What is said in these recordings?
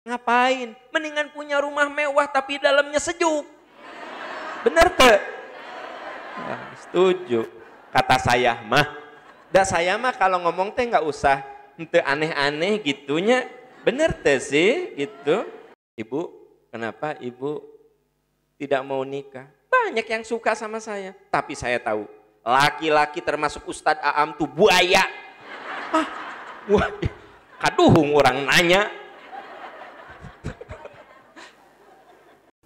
Ngapain? Mendingan punya rumah mewah tapi dalamnya sejuk. Bener tuh? Ya, setuju. Kata saya mah. Dah saya mah kalau ngomong teh nggak usah ente aneh-aneh gitunya. Bener teh sih gitu. Ibu, kenapa ibu tidak mau nikah? Banyak yang suka sama saya. Tapi saya tahu, laki-laki termasuk Ustadz Aam tuh buaya. Ah, wah, kaduhung orang nanya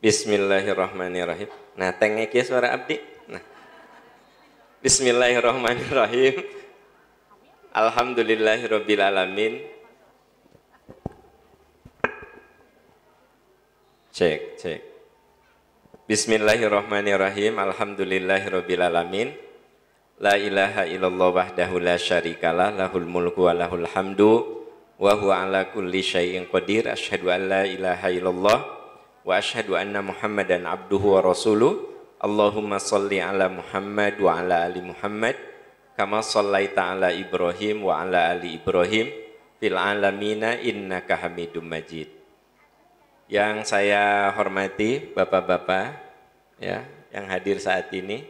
Bismillahirrahmanirrahim. Nah, tengeki suara abdi. Nah. Bismillahirrahmanirrahim. Alhamdulillahirabbil alamin. Cek, cek. Bismillahirrahmanirrahim. Alhamdulillahirabbil alamin. La ilaha illallah wahdahu la syarikalah lahul mulku wa lahul hamdu wa huwa ala kulli syai'in qadir. Asyhadu an la ilaha illallah wa ashadu anna muhammadan abduhu wa rasuluh Allahumma salli ala muhammad wa ala ali muhammad kama sallaita ala ibrahim wa ala ali ibrahim fil alamina innaka hamidum majid yang saya hormati bapak-bapak ya yang hadir saat ini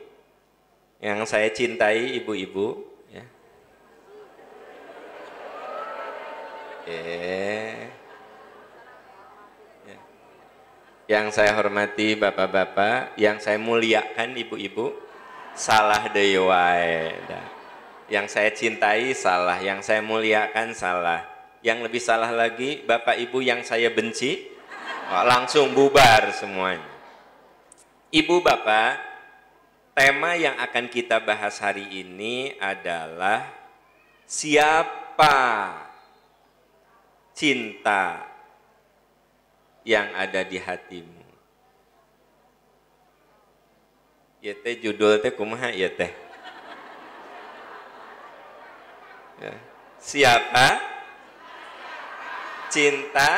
yang saya cintai ibu-ibu ya eh yang saya hormati bapak-bapak, yang saya muliakan ibu-ibu, salah dewai. Yang saya cintai salah, yang saya muliakan salah. Yang lebih salah lagi, bapak ibu yang saya benci, oh, langsung bubar semuanya. Ibu bapak, tema yang akan kita bahas hari ini adalah siapa cinta yang ada di hatimu. Ya teh judul teh kumaha ya teh. Ya. Siapa? Cinta?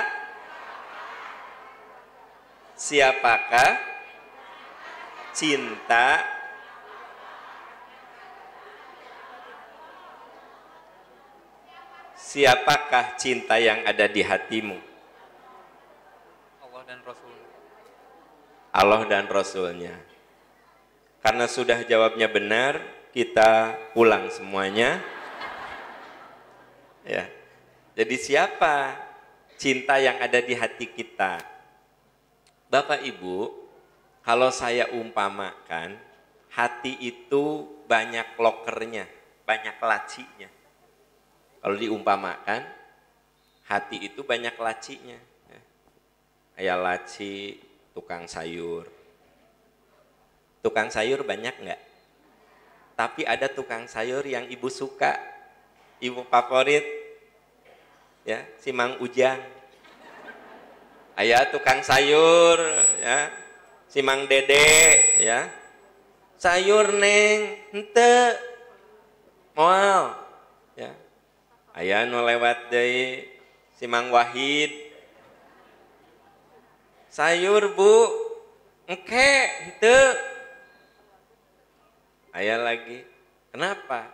Siapakah? Cinta? Siapakah cinta yang ada di hatimu? dan Rasul. Allah dan Rasulnya. Karena sudah jawabnya benar, kita pulang semuanya. Ya. Jadi siapa cinta yang ada di hati kita? Bapak Ibu, kalau saya umpamakan, hati itu banyak lokernya, banyak lacinya. Kalau diumpamakan, hati itu banyak lacinya ayah laci, tukang sayur. Tukang sayur banyak nggak? Tapi ada tukang sayur yang ibu suka, ibu favorit, ya si Mang Ujang. Ayah tukang sayur, ya si Mang Dede, ya sayur neng ente mau, ya ayah nu lewat dari si Mang Wahid, sayur bu engke itu ayah lagi kenapa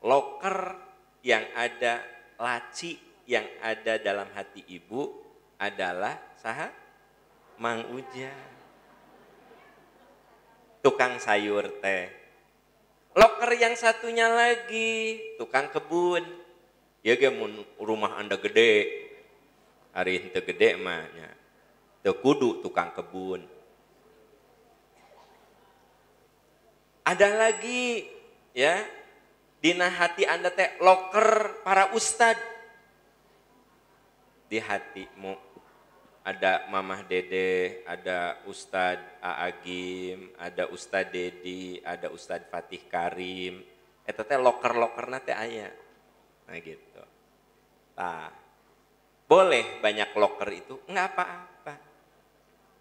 loker yang ada laci yang ada dalam hati ibu adalah saha mang uja tukang sayur teh loker yang satunya lagi tukang kebun ya gemun rumah anda gede hari itu gede mahnya Tuh kudu tukang kebun. Ada lagi ya, dina hati Anda teh loker para ustad. Di hatimu ada Mamah Dede, ada Ustad Aagim, ada Ustad Dedi, ada Ustad Fatih Karim. itu teh loker loker nate ayah, Nah gitu. Nah, boleh banyak loker itu, nggak apa-apa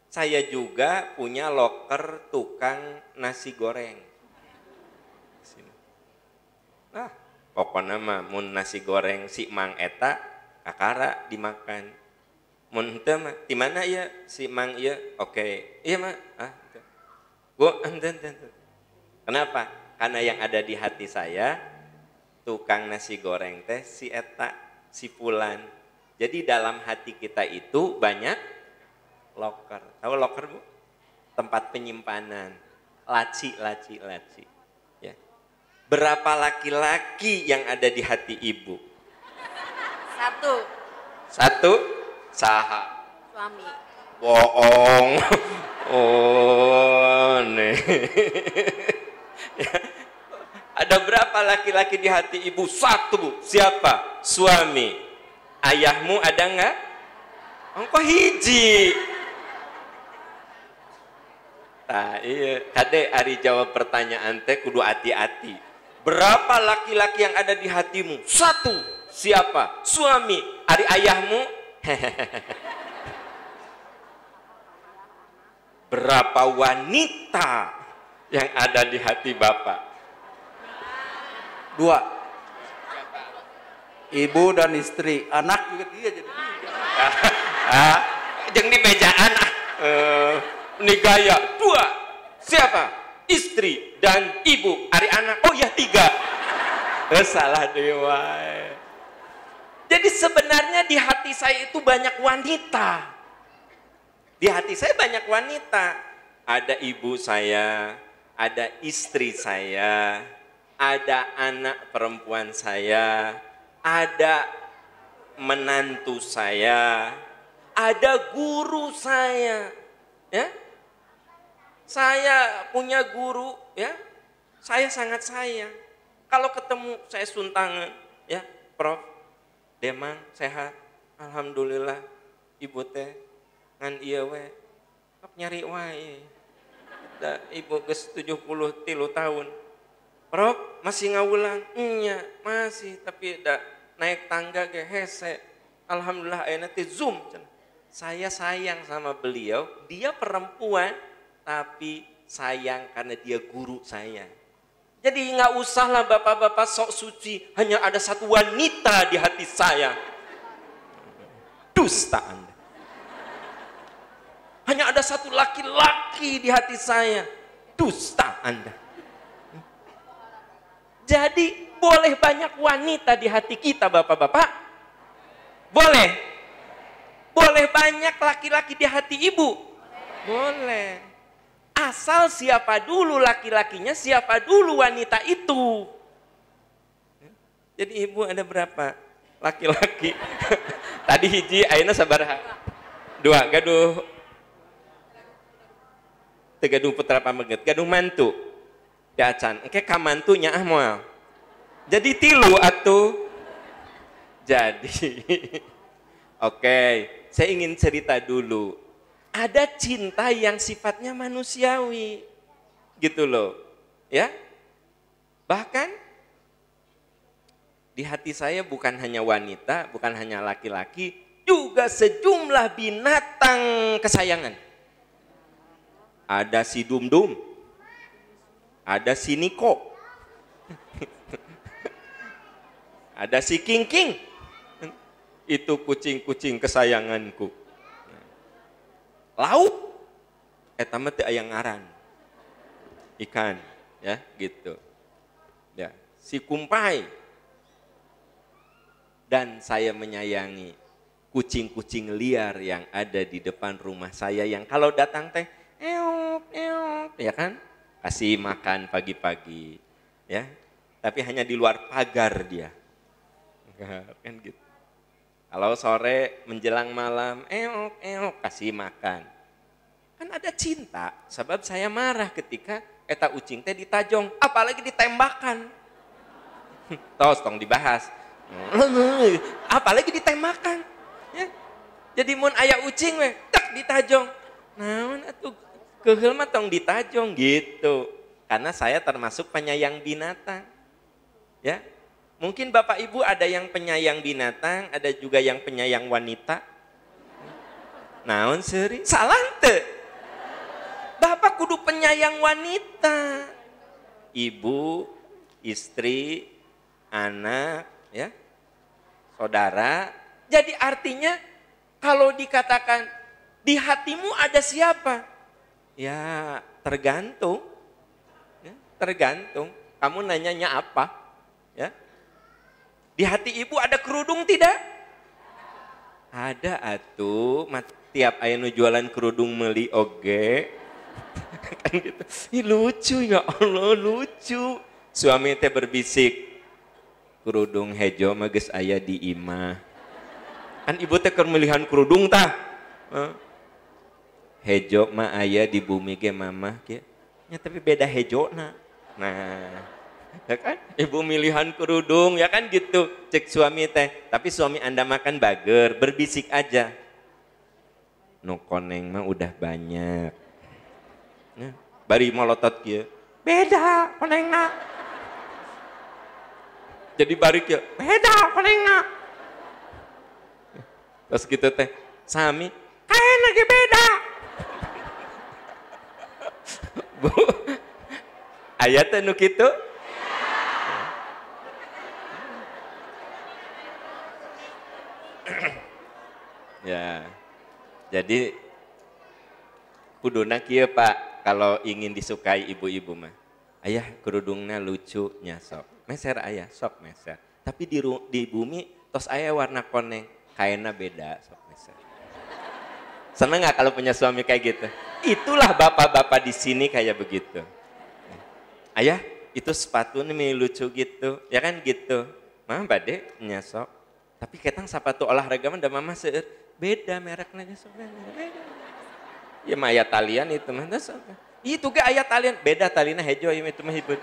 saya juga punya loker tukang nasi goreng. Nah, pokoknya mah mun nasi goreng si Mang Eta akara dimakan. Mun teu mah di mana ya si Mang ya, oke. Iya mah ah. Gua enten Kenapa? Karena yang ada di hati saya tukang nasi goreng teh si Eta, si pulan. Jadi dalam hati kita itu banyak locker. Tahu locker bu? Tempat penyimpanan. Laci, laci, laci. Ya. Berapa laki-laki yang ada di hati ibu? Satu. Satu? Saha. Suami. Boong. Oh, nih. Ya. Ada berapa laki-laki di hati ibu? Satu. Siapa? Suami. Ayahmu ada nggak? Engkau hiji. Nah, iya. Kade hari jawab pertanyaan teh kudu hati-hati. Berapa laki-laki yang ada di hatimu? Satu. Siapa? Suami. Ari ayahmu? Berapa wanita yang ada di hati bapak? Dua. Ibu dan istri. Anak juga dia jadi. Ah, jeng di meja anak. Ah. Eh. Negaya. Dua. Siapa? Istri dan ibu. Ari anak. Oh ya tiga. Eh, salah dewa. Jadi sebenarnya di hati saya itu banyak wanita. Di hati saya banyak wanita. Ada ibu saya, ada istri saya, ada anak perempuan saya, ada menantu saya, ada guru saya. Ya? Saya punya guru, ya. Saya sangat sayang. Kalau ketemu saya suntangan, ya, Prof. Demang sehat. Alhamdulillah ibu teh ngan iya we nyari wae. Da ibu ke 70 tilu tahun. Prof masih ngawulang? Iya, masih tapi da naik tangga ke hese. Alhamdulillah ayeuna nanti zoom. Saya sayang sama beliau, dia perempuan, tapi sayang karena dia guru saya. Jadi nggak usahlah bapak-bapak sok suci, hanya ada satu wanita di hati saya. Dusta Anda. Hanya ada satu laki-laki di hati saya. Dusta Anda. Jadi boleh banyak wanita di hati kita bapak-bapak. Boleh. Boleh banyak laki-laki di hati ibu. Boleh. Boleh. Asal siapa dulu laki-lakinya, siapa dulu wanita itu. Jadi ibu ada berapa laki-laki? Tadi hiji, Aina sabar. Dua, gaduh. Tegaduh putra pamegat, gaduh mantu. Ya Oke, kaman kamantunya ah mual. Jadi tilu atau Jadi, oke, saya ingin cerita dulu ada cinta yang sifatnya manusiawi. Gitu loh. Ya. Bahkan di hati saya bukan hanya wanita, bukan hanya laki-laki, juga sejumlah binatang kesayangan. Ada si dum-dum, ada si niko, ada si king-king. Itu kucing-kucing kesayanganku laut eta eh, mah teu aya ngaran ikan ya gitu ya si kumpai dan saya menyayangi kucing-kucing liar yang ada di depan rumah saya yang kalau datang teh eok eok ya kan kasih makan pagi-pagi ya tapi hanya di luar pagar dia kan gitu kalau sore menjelang malam, eok, eok, kasih makan. Kan ada cinta, sebab saya marah ketika eta ucing teh ditajong, apalagi ditembakan. Tos, tong dibahas. apalagi ditembakan. Ya. Jadi mun ayah ucing we, tak ditajong. Naon atuh tuh mah tong ditajong gitu. Karena saya termasuk penyayang binatang. Ya, Mungkin Bapak Ibu ada yang penyayang binatang, ada juga yang penyayang wanita. Naon seri? Salah te. Bapak kudu penyayang wanita. Ibu, istri, anak, ya. Saudara. Jadi artinya kalau dikatakan di hatimu ada siapa? Ya, tergantung. Ya, tergantung. Kamu nanyanya apa? Di hati ibu ada kerudung tidak? Ada atuh, tiap ayah jualan kerudung meli oge. kan gitu. Ih, lucu ya Allah, lucu. Suami teh berbisik, kerudung hejo mages ayah di imah. Kan ibu teh kemilihan kerudung tah. Hejo ma ayah di bumi ke mama Ya tapi beda hejo na. Nah, ya kan? Ibu milihan kerudung, ya kan gitu. Cek suami teh, tapi suami Anda makan bager, berbisik aja. Nu koneng mah udah banyak. Ya, bari molotot kieu. Beda konengna. Jadi bari kieu, beda konengna. Terus gitu teh, sami, kain lagi beda. Bu, ayat nu gitu, Ya. Jadi kuduna ya Pak kalau ingin disukai ibu-ibu mah. Ayah kerudungnya lucu nyasok. Meser ayah, sok meser. Tapi di di bumi tos ayah warna koneng, kainnya beda sok meser. Seneng nggak kalau punya suami kayak gitu? Itulah bapak-bapak di sini kayak begitu. Ayah, itu sepatu ini lucu gitu, ya kan gitu. Mama bade nyasok. Tapi ketang sepatu olahraga mah udah mama seueur Beda mereknya sebenarnya. Beda. Ya mah ayat talian itu mah. Itu ke ayat talian. Beda talina hejo itu mah ibu.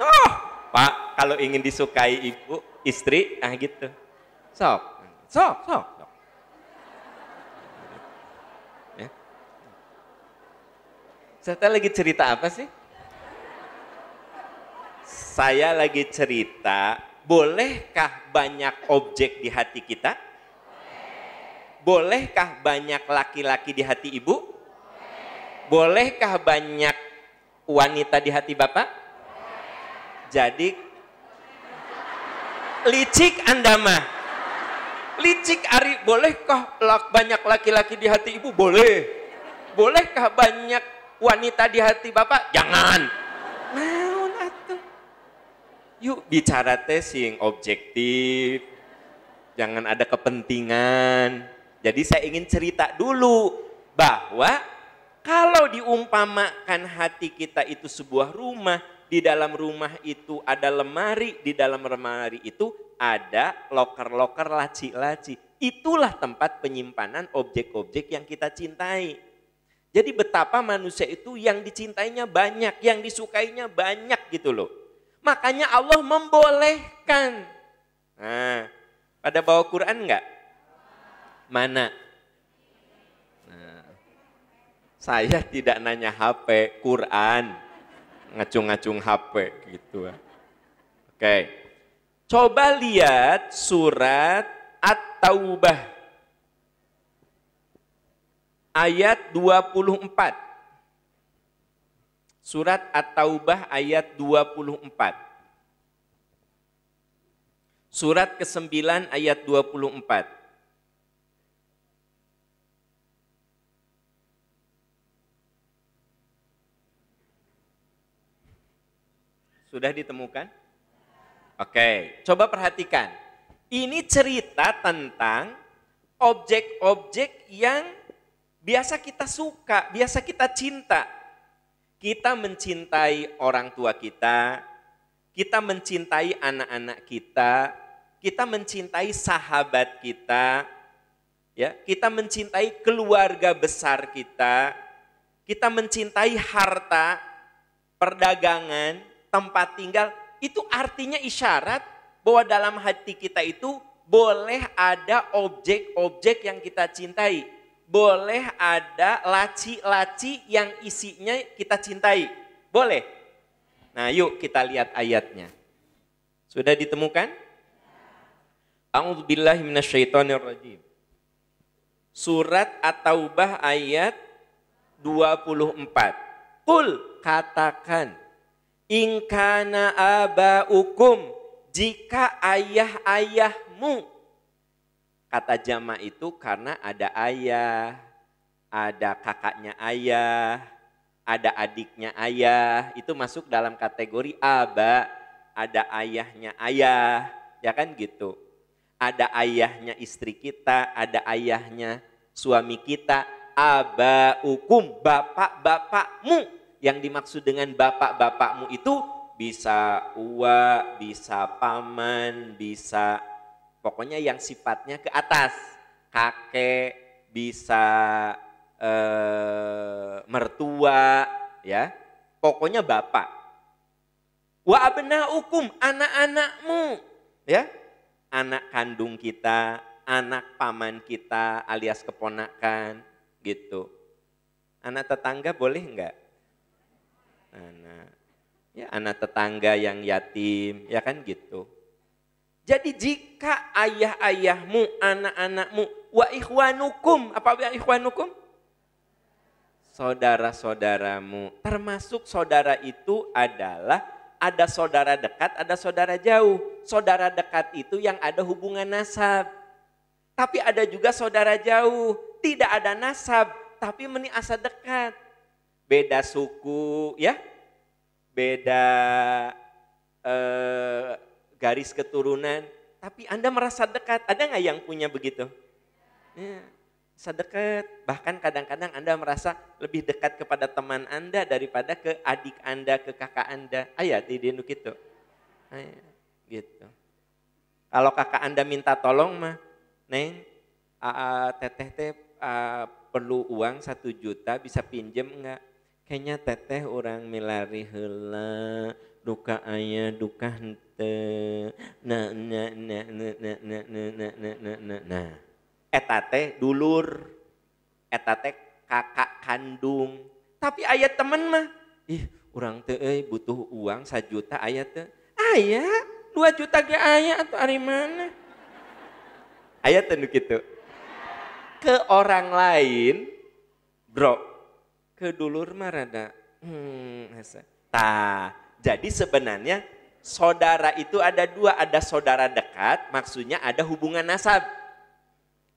Oh, Pak, kalau ingin disukai ibu, istri, ah gitu. Sok, sok, sok. sok. Ya. Saya lagi cerita apa sih? Saya lagi cerita, bolehkah banyak objek di hati kita? bolehkah banyak laki-laki di hati ibu? Bolehkah banyak wanita di hati bapak? Jadi licik anda mah. Licik Ari, bolehkah banyak laki-laki di hati ibu? Boleh. Bolehkah banyak wanita di hati bapak? Jangan. Naon atuh. Yuk bicara testing objektif. Jangan ada kepentingan jadi saya ingin cerita dulu bahwa kalau diumpamakan hati kita itu sebuah rumah, di dalam rumah itu ada lemari, di dalam lemari itu ada loker-loker laci-laci. Itulah tempat penyimpanan objek-objek yang kita cintai. Jadi betapa manusia itu yang dicintainya banyak, yang disukainya banyak gitu loh. Makanya Allah membolehkan. Nah, pada bawa Quran enggak? mana? Nah, saya tidak nanya HP, Quran. Ngacung-ngacung HP gitu. Oke. Coba lihat surat At-Taubah ayat 24. Surat At-Taubah ayat 24. Surat ke-9 ayat 24. Sudah ditemukan? Oke, coba perhatikan. Ini cerita tentang objek-objek yang biasa kita suka, biasa kita cinta. Kita mencintai orang tua kita, kita mencintai anak-anak kita, kita mencintai sahabat kita, ya, kita mencintai keluarga besar kita, kita mencintai harta, perdagangan, tempat tinggal, itu artinya isyarat bahwa dalam hati kita itu boleh ada objek-objek yang kita cintai. Boleh ada laci-laci yang isinya kita cintai. Boleh. Nah yuk kita lihat ayatnya. Sudah ditemukan? rajim. Surat At-Taubah ayat 24. Kul katakan aba abaukum jika ayah-ayahmu. Kata jama itu karena ada ayah, ada kakaknya ayah, ada adiknya ayah, itu masuk dalam kategori aba, ada ayahnya ayah, ya kan gitu. Ada ayahnya istri kita, ada ayahnya suami kita, aba ukum bapak-bapakmu yang dimaksud dengan bapak-bapakmu itu bisa ua, bisa paman, bisa pokoknya yang sifatnya ke atas. Kakek, bisa e, mertua, ya. Pokoknya bapak. Wa hukum anak-anakmu, ya. Anak kandung kita, anak paman kita alias keponakan, gitu. Anak tetangga boleh enggak? anak ya anak tetangga yang yatim, ya kan gitu. Jadi jika ayah-ayahmu, anak-anakmu, wa ikhwanukum, apa wa ikhwanukum? Saudara-saudaramu, termasuk saudara itu adalah ada saudara dekat, ada saudara jauh. Saudara dekat itu yang ada hubungan nasab. Tapi ada juga saudara jauh, tidak ada nasab, tapi meni asa dekat beda suku, ya, beda eh, garis keturunan, tapi Anda merasa dekat. Ada nggak yang punya begitu? Ya, sedekat, bahkan kadang-kadang Anda merasa lebih dekat kepada teman Anda daripada ke adik Anda, ke kakak Anda. Ayah, ya, di dinu gitu. Ayah, ah, gitu. Kalau kakak Anda minta tolong mah, Neng, teteh teh perlu uang satu juta bisa pinjem enggak? kayaknya teteh orang milari hela duka ayah duka hente na na na na na na na na na na na na etate dulur etate kakak kandung tapi ayah temen mah ih orang teh eh, butuh uang juta ayah teh ayah dua juta ke ayah atau hari mana ayah teh gitu ke orang lain bro kedulur marada, marada. hmm, jadi sebenarnya saudara itu ada dua, ada saudara dekat, maksudnya ada hubungan nasab.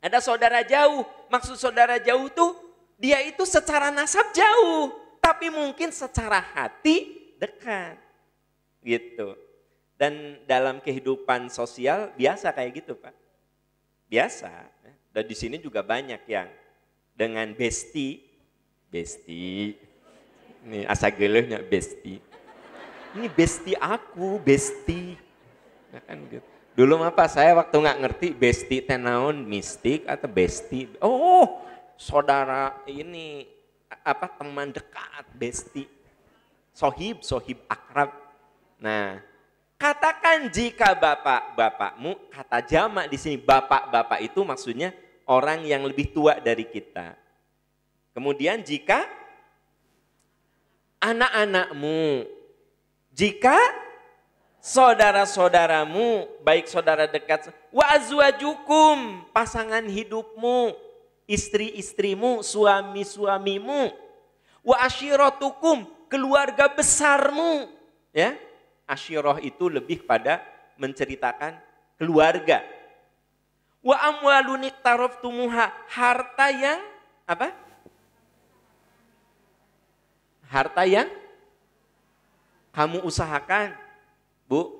Ada saudara jauh, maksud saudara jauh tuh dia itu secara nasab jauh, tapi mungkin secara hati dekat. Gitu. Dan dalam kehidupan sosial biasa kayak gitu, Pak. Biasa. Ya. Dan di sini juga banyak yang dengan besti Besti. ini asa gelehnya Besti. Ini Besti aku, Besti. Nah, kan gitu. Dulu apa saya waktu nggak ngerti Besti tenaun mistik atau Besti. Oh, saudara ini apa teman dekat Besti. Sohib, sohib akrab. Nah, Katakan jika bapak bapakmu, kata jamak di sini bapak bapak itu maksudnya orang yang lebih tua dari kita. Kemudian jika anak-anakmu, jika saudara-saudaramu, baik saudara dekat, wa azwajukum, pasangan hidupmu, istri-istrimu, suami-suamimu, wa ashiratukum, keluarga besarmu, ya. Asyiroh itu lebih pada menceritakan keluarga. Wa amwalun tumuha harta yang apa? harta yang kamu usahakan. Bu,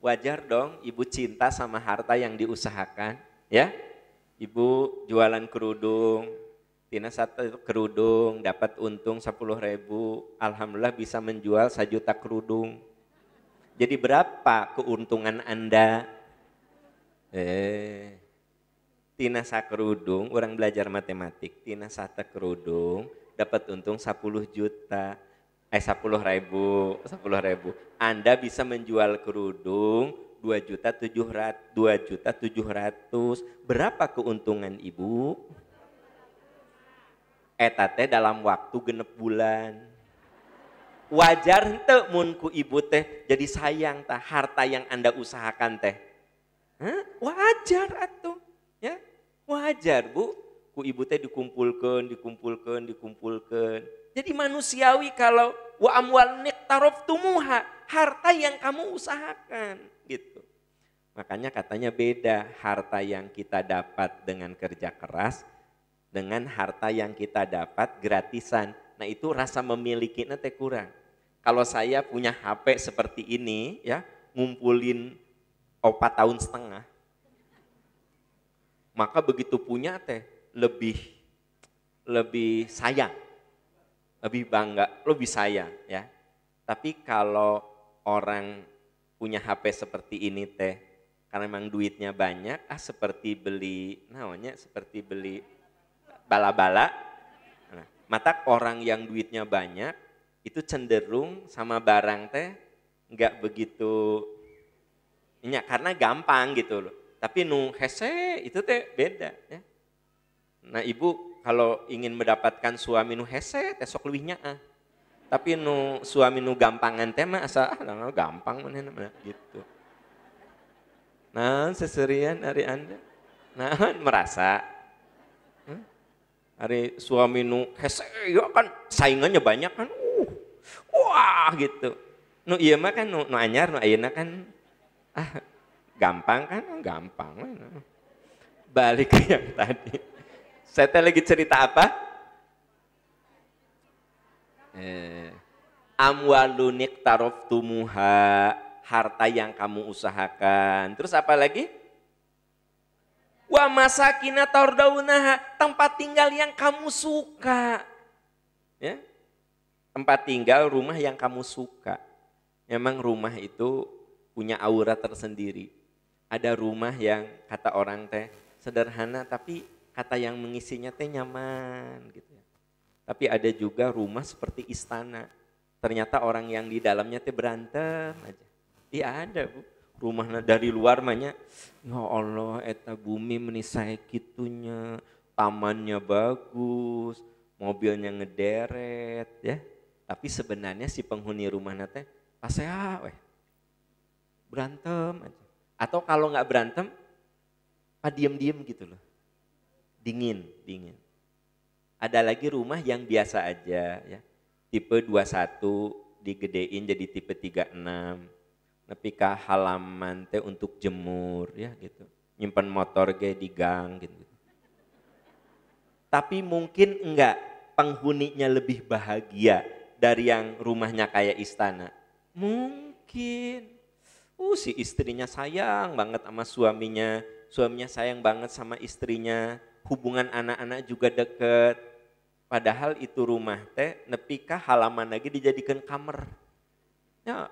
wajar dong ibu cinta sama harta yang diusahakan, ya. Ibu jualan kerudung, Tina satu kerudung dapat untung 10 ribu, Alhamdulillah bisa menjual sejuta kerudung. Jadi berapa keuntungan Anda? Eh, Tina kerudung. orang belajar matematik, Tina sate kerudung, dapat untung 10 juta, eh 10 ribu, 10 ribu. Anda bisa menjual kerudung 2 juta 700, 2 juta 700. Berapa keuntungan ibu? Eta teh dalam waktu genep bulan wajar ente munku ibu teh jadi sayang tah harta yang anda usahakan teh Hah? wajar atuh ya wajar bu ku ibu teh dikumpulkan, dikumpulkan, dikumpulkan. Jadi manusiawi kalau wa amwal niktarof tumuha, harta yang kamu usahakan gitu. Makanya katanya beda harta yang kita dapat dengan kerja keras dengan harta yang kita dapat gratisan. Nah itu rasa memiliki nanti kurang. Kalau saya punya HP seperti ini ya, ngumpulin opat tahun setengah, maka begitu punya teh lebih lebih sayang, lebih bangga, lebih sayang ya. Tapi kalau orang punya HP seperti ini teh, karena memang duitnya banyak, ah seperti beli, namanya seperti beli bala-bala. Nah, mata orang yang duitnya banyak itu cenderung sama barang teh nggak begitu ya, karena gampang gitu loh. Tapi nu hese itu teh beda ya. Nah ibu kalau ingin mendapatkan suami nu hese esok lebihnya ah. Tapi nu suami nu gampangan tema asa ah nah, gampang mana mana gitu. Nah seserian hari anda. Nah merasa. Hmm? Hari suami nu hese ya kan saingannya banyak kan. Uh, wah gitu. Nu iya mah kan nu, nu anyar nu ayana kan ah gampang kan gampang. mana. Balik ke yang tadi. Saya lagi cerita apa? Eh, amwalunik tarof tumuha harta yang kamu usahakan. Terus apa lagi? Wa masakina tardaunaha tempat tinggal yang kamu suka. Ya? Tempat tinggal rumah yang kamu suka. Memang rumah itu punya aura tersendiri. Ada rumah yang kata orang teh sederhana tapi kata yang mengisinya teh nyaman gitu ya. Tapi ada juga rumah seperti istana. Ternyata orang yang di dalamnya teh berantem aja. Iya ada bu. Rumahnya dari luar mahnya, ya Allah eta bumi menisai kitunya, tamannya bagus, mobilnya ngederet ya. Tapi sebenarnya si penghuni rumahnya teh pasea ah, weh. Berantem aja. Atau kalau nggak berantem, ah diem-diem gitu loh dingin, dingin. Ada lagi rumah yang biasa aja ya. Tipe 21 digedein jadi tipe 36. Tapi ke halaman teh untuk jemur ya gitu. Nyimpan motor ge di gang gitu, gitu. Tapi mungkin enggak penghuninya lebih bahagia dari yang rumahnya kayak istana. Mungkin. Uh si istrinya sayang banget sama suaminya, suaminya sayang banget sama istrinya hubungan anak-anak juga deket. Padahal itu rumah teh Nepika halaman lagi dijadikan kamar. Ya,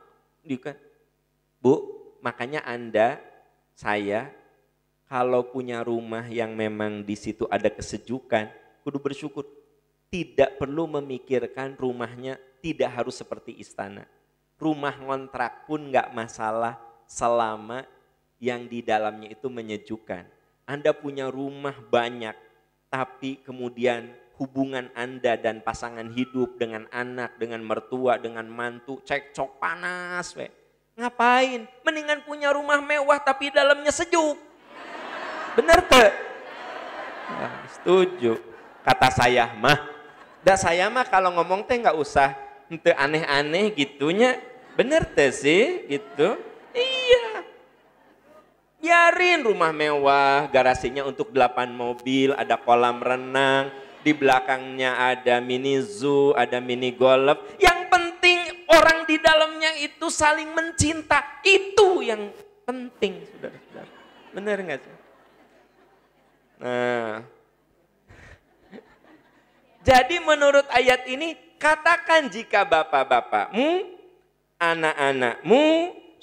Bu, makanya Anda, saya, kalau punya rumah yang memang di situ ada kesejukan, kudu bersyukur. Tidak perlu memikirkan rumahnya tidak harus seperti istana. Rumah ngontrak pun nggak masalah selama yang di dalamnya itu menyejukkan anda punya rumah banyak, tapi kemudian hubungan Anda dan pasangan hidup dengan anak, dengan mertua, dengan mantu, cekcok panas. We. Ngapain? Mendingan punya rumah mewah tapi dalamnya sejuk. Bener tuh? Nah, setuju. Kata saya mah. Dah saya mah kalau ngomong teh nggak usah Itu aneh-aneh gitunya. Bener teh sih gitu. Iya biarin rumah mewah, garasinya untuk 8 mobil, ada kolam renang, di belakangnya ada mini zoo, ada mini golf. Yang penting orang di dalamnya itu saling mencinta. Itu yang penting, saudara-saudara. Benar nggak sih? Nah, jadi menurut ayat ini, katakan jika bapak-bapakmu, anak-anakmu,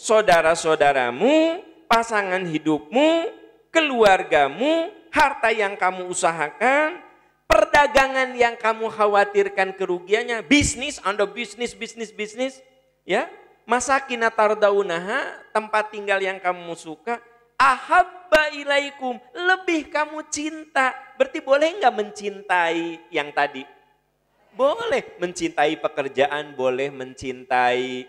saudara-saudaramu, pasangan hidupmu, keluargamu, harta yang kamu usahakan, perdagangan yang kamu khawatirkan kerugiannya, bisnis, anda bisnis, bisnis, bisnis, ya, masa masakina tardaunaha, tempat tinggal yang kamu suka, ahabba ilaikum, lebih kamu cinta. Berarti boleh nggak mencintai yang tadi? Boleh mencintai pekerjaan, boleh mencintai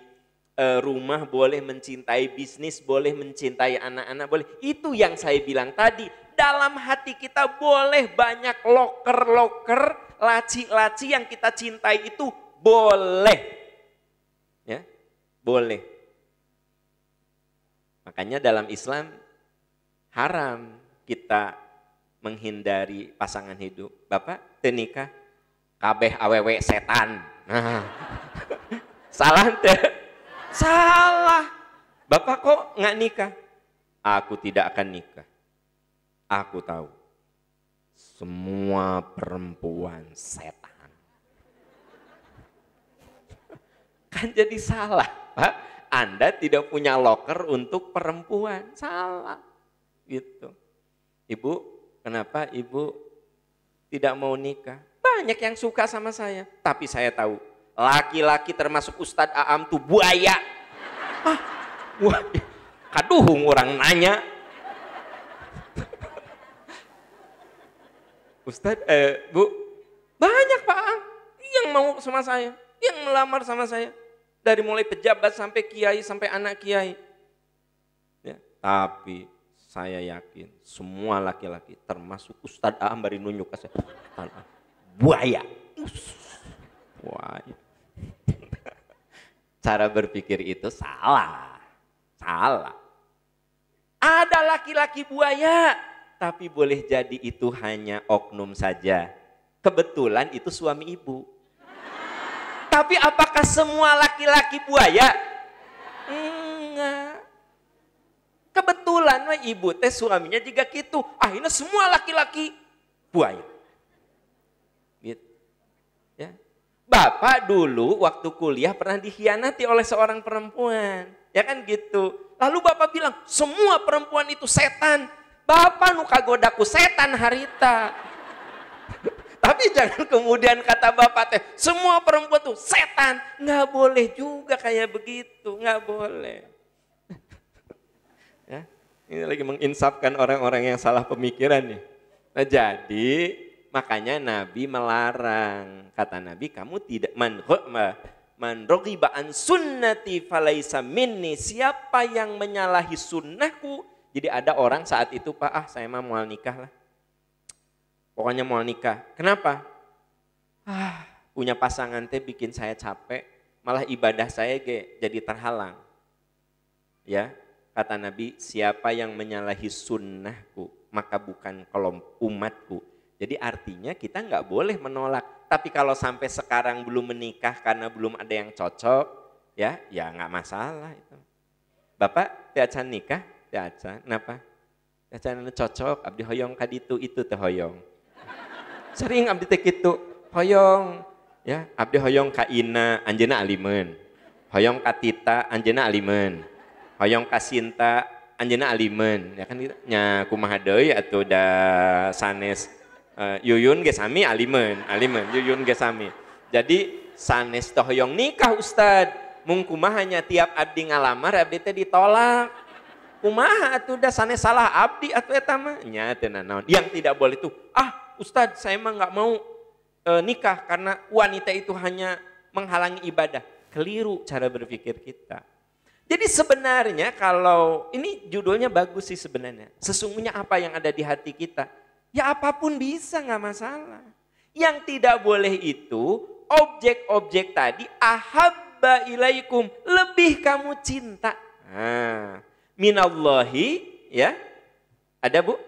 Eh, rumah, boleh mencintai bisnis, boleh mencintai anak-anak, boleh. Itu yang saya bilang tadi, dalam hati kita boleh banyak loker-loker, laci-laci yang kita cintai itu boleh. Ya, boleh. Makanya dalam Islam haram kita menghindari pasangan hidup. Bapak, tenika kabeh awewe setan. Nah. Salah tuh Salah. Bapak kok nggak nikah? Aku tidak akan nikah. Aku tahu. Semua perempuan setan. Kan jadi salah, Pak. Anda tidak punya loker untuk perempuan. Salah. Gitu. Ibu, kenapa ibu tidak mau nikah? Banyak yang suka sama saya, tapi saya tahu Laki-laki termasuk Ustadz Aam tuh buaya. Wah, buaya. Kaduhung orang nanya. Ustadz, eh, Bu, banyak Pak Aam yang mau sama saya, yang melamar sama saya. Dari mulai pejabat sampai kiai, sampai anak kiai. Ya, tapi saya yakin semua laki-laki termasuk Ustadz Aam bari nunjuk ke saya buaya buaya Cara berpikir itu salah. Salah. Ada laki-laki buaya, tapi boleh jadi itu hanya oknum saja. Kebetulan itu suami ibu. Tapi apakah semua laki-laki buaya? Enggak. Kebetulan ibu teh suaminya juga gitu. Akhirnya semua laki-laki buaya. Bapak dulu waktu kuliah pernah dikhianati oleh seorang perempuan. Ya kan gitu. Lalu Bapak bilang, semua perempuan itu setan. Bapak nuka godaku setan harita. Tapi jangan kemudian kata Bapak teh, semua perempuan tuh setan. Nggak boleh juga kayak begitu, nggak boleh. ya, ini lagi menginsapkan orang-orang yang salah pemikiran nih. Nah jadi Makanya Nabi melarang. Kata Nabi, kamu tidak manhukma. Manrogi an sunnati falaisa minni. Siapa yang menyalahi sunnahku? Jadi ada orang saat itu, Pak, ah saya mah mau nikah lah. Pokoknya mau nikah. Kenapa? Ah, punya pasangan teh bikin saya capek, malah ibadah saya ge, jadi terhalang. Ya, kata Nabi, siapa yang menyalahi sunnahku, maka bukan kelompok umatku jadi artinya kita nggak boleh menolak. Tapi kalau sampai sekarang belum menikah karena belum ada yang cocok, ya ya nggak masalah itu. Bapak tiada nikah, tiacan, kenapa? Tiacan cocok, abdi hoyong kaditu itu teh hoyong. Sering abdi teh kitu, hoyong, ya abdi hoyong kaina anjena alimen, Hoyong katita anjena alimen, Hoyong kasinta anjena alimen. Ya kan nya kumaha atau dah da sanes Uh, yuyun Gesami sami alimen, alimen, yuyun Gesami, sami. Jadi sanes tohoyong nikah ustad, mungkumah hanya tiap abdi ngalamar abdi teh ditolak. kumah atuh udah sanes salah abdi atau eta mah nya Yang tidak boleh tuh, ah ustad saya emang nggak mau e, nikah karena wanita itu hanya menghalangi ibadah. Keliru cara berpikir kita. Jadi sebenarnya kalau ini judulnya bagus sih sebenarnya. Sesungguhnya apa yang ada di hati kita Ya apapun bisa nggak masalah. Yang tidak boleh itu objek-objek tadi ahabba ilaikum lebih kamu cinta. Nah, minallahi ya. Ada Bu?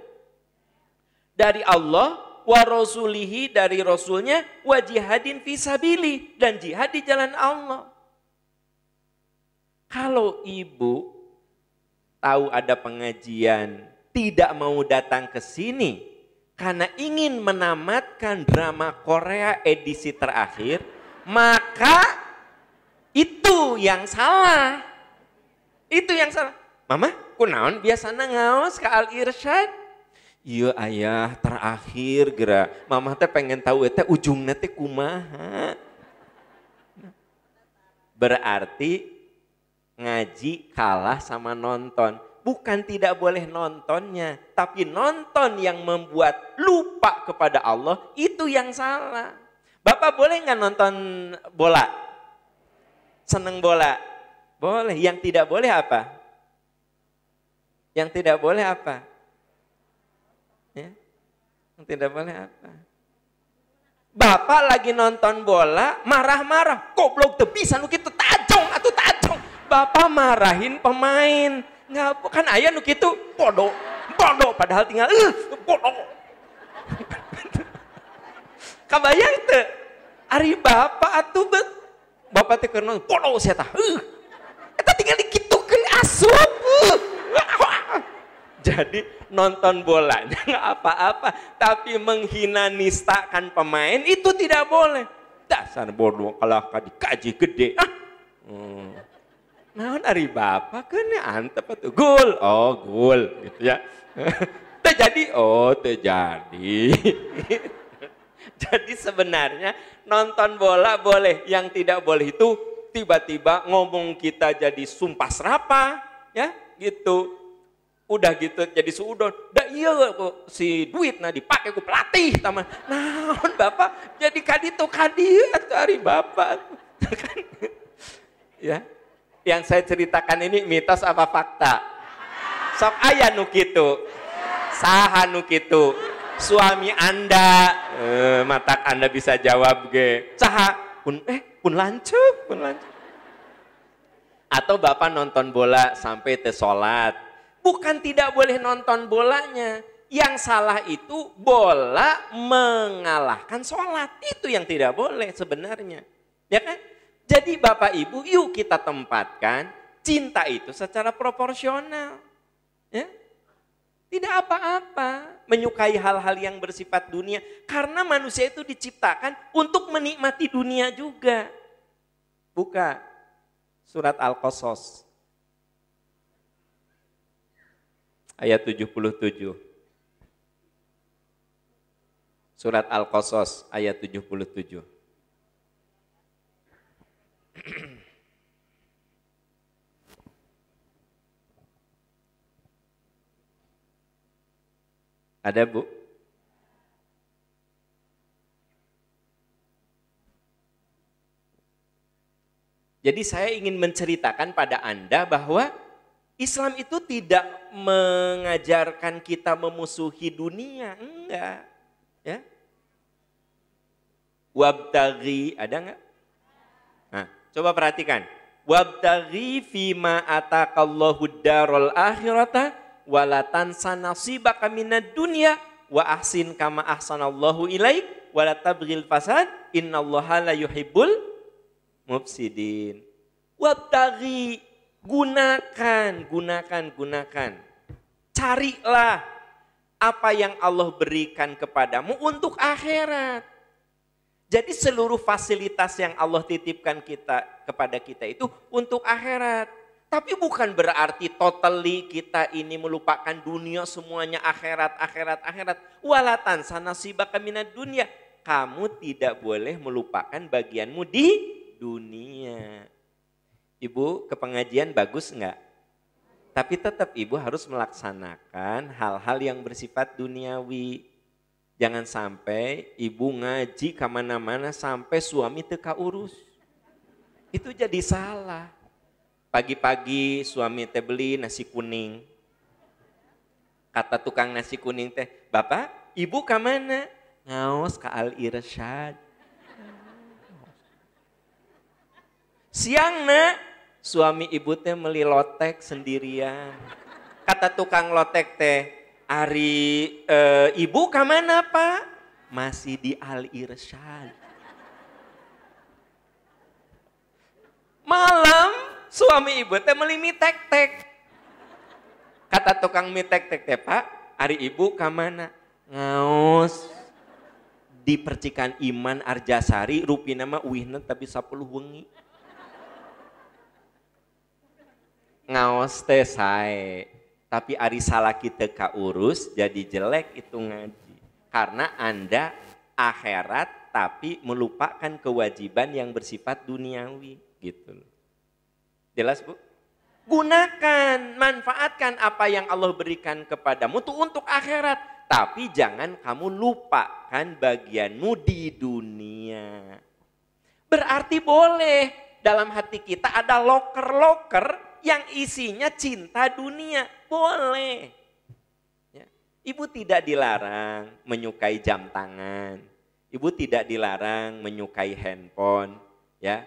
Dari Allah wa rasulihi dari rasulnya wa jihadin fisabili dan jihad di jalan Allah. Kalau ibu tahu ada pengajian, tidak mau datang ke sini, karena ingin menamatkan drama Korea edisi terakhir, maka itu yang salah. Itu yang salah. Mama, kunaon biasa ngaos ke Al Irsyad? Iya ayah, terakhir gerak. Mama teh pengen tahu teh ujungnya teh kumaha. Berarti ngaji kalah sama nonton bukan tidak boleh nontonnya, tapi nonton yang membuat lupa kepada Allah itu yang salah. Bapak boleh nggak nonton bola? Seneng bola? Boleh. Yang tidak boleh apa? Yang tidak boleh apa? Ya. Yang tidak boleh apa? Bapak lagi nonton bola, marah-marah. kok Goblok tepisan lu gitu tajong atau tajong. Bapak marahin pemain nggak kan ayah nu gitu bodoh bodoh padahal tinggal eh bodoh kabayang tuh ari bapak atuh bet bapak tuh kenal bodoh saya tahu, kita eh. tinggal dikitukan asup eh. jadi nonton bolanya nggak apa-apa tapi menghina nistakan pemain itu tidak boleh dasar bodoh kalau kaji gede ah hmm naon ari bapak kan antep atuh gul oh gul gitu ya terjadi oh terjadi jadi sebenarnya nonton bola boleh yang tidak boleh itu tiba-tiba ngomong kita jadi sumpah serapa ya gitu udah gitu jadi suudon dah iya si duit nah dipakai ku pelatih taman naon bapak jadi kadi tuh kadi, hari bapak kan ya yang saya ceritakan ini mitos apa fakta? Sok ayah nu gitu. Saha nu Suami Anda, eh, mata Anda bisa jawab ge. Saha pun eh pun lancup, pun lancup. Atau Bapak nonton bola sampai te sholat, Bukan tidak boleh nonton bolanya, yang salah itu bola mengalahkan sholat. Itu yang tidak boleh sebenarnya. Ya kan? Jadi Bapak Ibu, yuk kita tempatkan cinta itu secara proporsional. Ya? Tidak apa-apa menyukai hal-hal yang bersifat dunia. Karena manusia itu diciptakan untuk menikmati dunia juga. Buka surat Al-Qasas ayat 77. Surat Al-Qasas ayat 77. Ada Bu? Jadi saya ingin menceritakan pada Anda bahwa Islam itu tidak mengajarkan kita memusuhi dunia, enggak. Ya. Wabtagi, ada enggak? Coba perhatikan. Wabtaghi fima atakallahu darul akhirata wala tansa nasibaka minad dunya wa ahsin kama ahsanallahu ilaik wala tabghil fasad innallaha la yuhibbul mufsidin. Wabtaghi gunakan, gunakan, gunakan. Carilah apa yang Allah berikan kepadamu untuk akhirat jadi seluruh fasilitas yang Allah titipkan kita kepada kita itu untuk akhirat. Tapi bukan berarti totally kita ini melupakan dunia semuanya akhirat, akhirat, akhirat. Walatan sana minat dunia. Kamu tidak boleh melupakan bagianmu di dunia. Ibu ke pengajian bagus enggak? Tapi tetap ibu harus melaksanakan hal-hal yang bersifat duniawi Jangan sampai ibu ngaji kemana-mana sampai suami teka urus. Itu jadi salah. Pagi-pagi suami teh beli nasi kuning. Kata tukang nasi kuning teh, Bapak, ibu kemana? Ngaos ke Al Irsyad. Siang nak, suami ibu teh meli lotek sendirian. Kata tukang lotek teh, Ari e, ibu kemana pak? Masih di Al Irsyad. Malam suami ibu teh meli mie tek tek. Kata tukang mie tek tek teh pak, Ari ibu kemana? Ngaus. di percikan iman Arjasari rupi nama uihna tapi 10 wengi. Ngaos teh saya. Tapi ari salah kita urus jadi jelek itu ngaji. Karena Anda akhirat tapi melupakan kewajiban yang bersifat duniawi gitu. Jelas Bu? Gunakan, manfaatkan apa yang Allah berikan kepadamu itu untuk akhirat. Tapi jangan kamu lupakan bagianmu di dunia. Berarti boleh dalam hati kita ada loker-loker yang isinya cinta dunia. Boleh. Ya. Ibu tidak dilarang menyukai jam tangan. Ibu tidak dilarang menyukai handphone. Ya,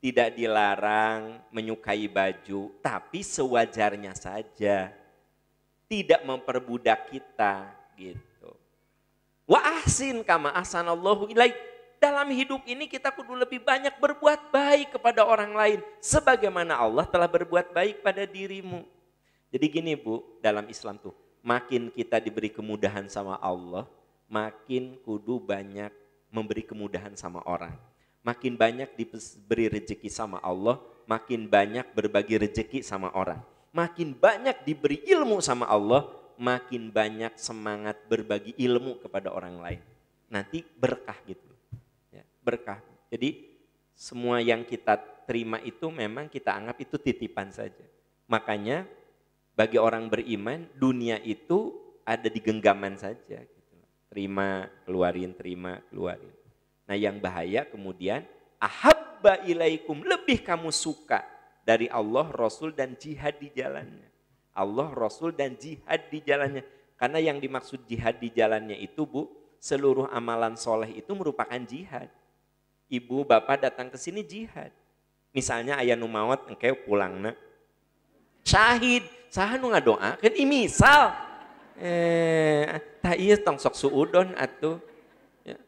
tidak dilarang menyukai baju, tapi sewajarnya saja. Tidak memperbudak kita gitu. Wa ahsin kama ahsanallahu ilaik dalam hidup ini kita kudu lebih banyak berbuat baik kepada orang lain. Sebagaimana Allah telah berbuat baik pada dirimu. Jadi gini bu, dalam Islam tuh. Makin kita diberi kemudahan sama Allah, makin kudu banyak memberi kemudahan sama orang. Makin banyak diberi rezeki sama Allah, makin banyak berbagi rezeki sama orang. Makin banyak diberi ilmu sama Allah, makin banyak semangat berbagi ilmu kepada orang lain. Nanti berkah gitu berkah. Jadi semua yang kita terima itu memang kita anggap itu titipan saja. Makanya bagi orang beriman dunia itu ada di genggaman saja. Gitu. Terima, keluarin, terima, keluarin. Nah yang bahaya kemudian ahabba ilaikum, lebih kamu suka dari Allah, Rasul dan jihad di jalannya. Allah, Rasul dan jihad di jalannya. Karena yang dimaksud jihad di jalannya itu bu, seluruh amalan soleh itu merupakan jihad ibu bapak datang ke sini jihad. Misalnya ayah nu mawat engke pulangna. Syahid, saha nu ngadoa kan misal Eh, tahiya iya tong sok suudon atuh. Ya.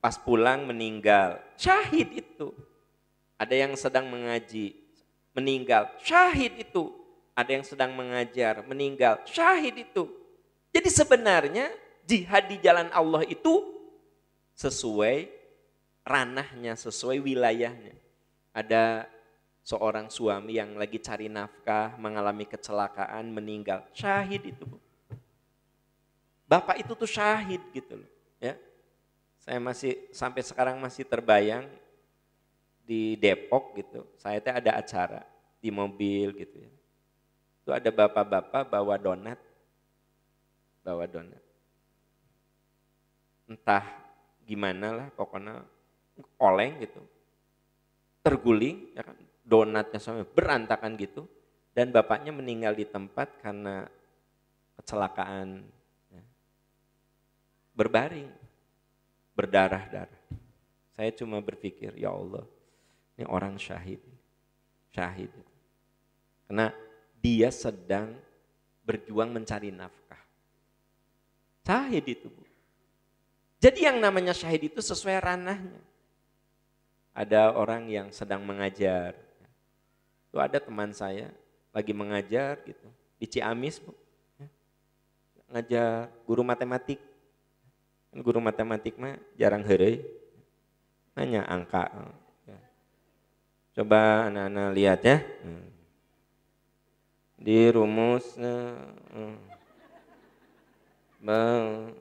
Pas pulang meninggal, syahid itu. Ada yang sedang mengaji, meninggal, syahid itu. Ada yang sedang mengajar, meninggal, syahid itu. Jadi sebenarnya jihad di jalan Allah itu sesuai ranahnya, sesuai wilayahnya. Ada seorang suami yang lagi cari nafkah, mengalami kecelakaan, meninggal. Syahid itu. Bapak itu tuh syahid gitu loh. Ya. Saya masih sampai sekarang masih terbayang di Depok gitu. Saya tuh ada acara di mobil gitu ya. Itu ada bapak-bapak bawa donat. Bawa donat. Entah gimana lah pokoknya oleng gitu, terguling, ya kan, donatnya sampai berantakan gitu, dan bapaknya meninggal di tempat karena kecelakaan ya. berbaring, berdarah-darah. Saya cuma berpikir, ya Allah, ini orang syahid, syahid. Karena dia sedang berjuang mencari nafkah. Syahid itu. Jadi yang namanya syahid itu sesuai ranahnya ada orang yang sedang mengajar. Itu ada teman saya lagi mengajar gitu di Ciamis, Bu. Ya. Ngajar guru matematik. Kan guru matematik mah jarang heureuy. Nanya angka. Oh, ya. Coba anak-anak lihat ya. Hmm. Di rumusnya hmm.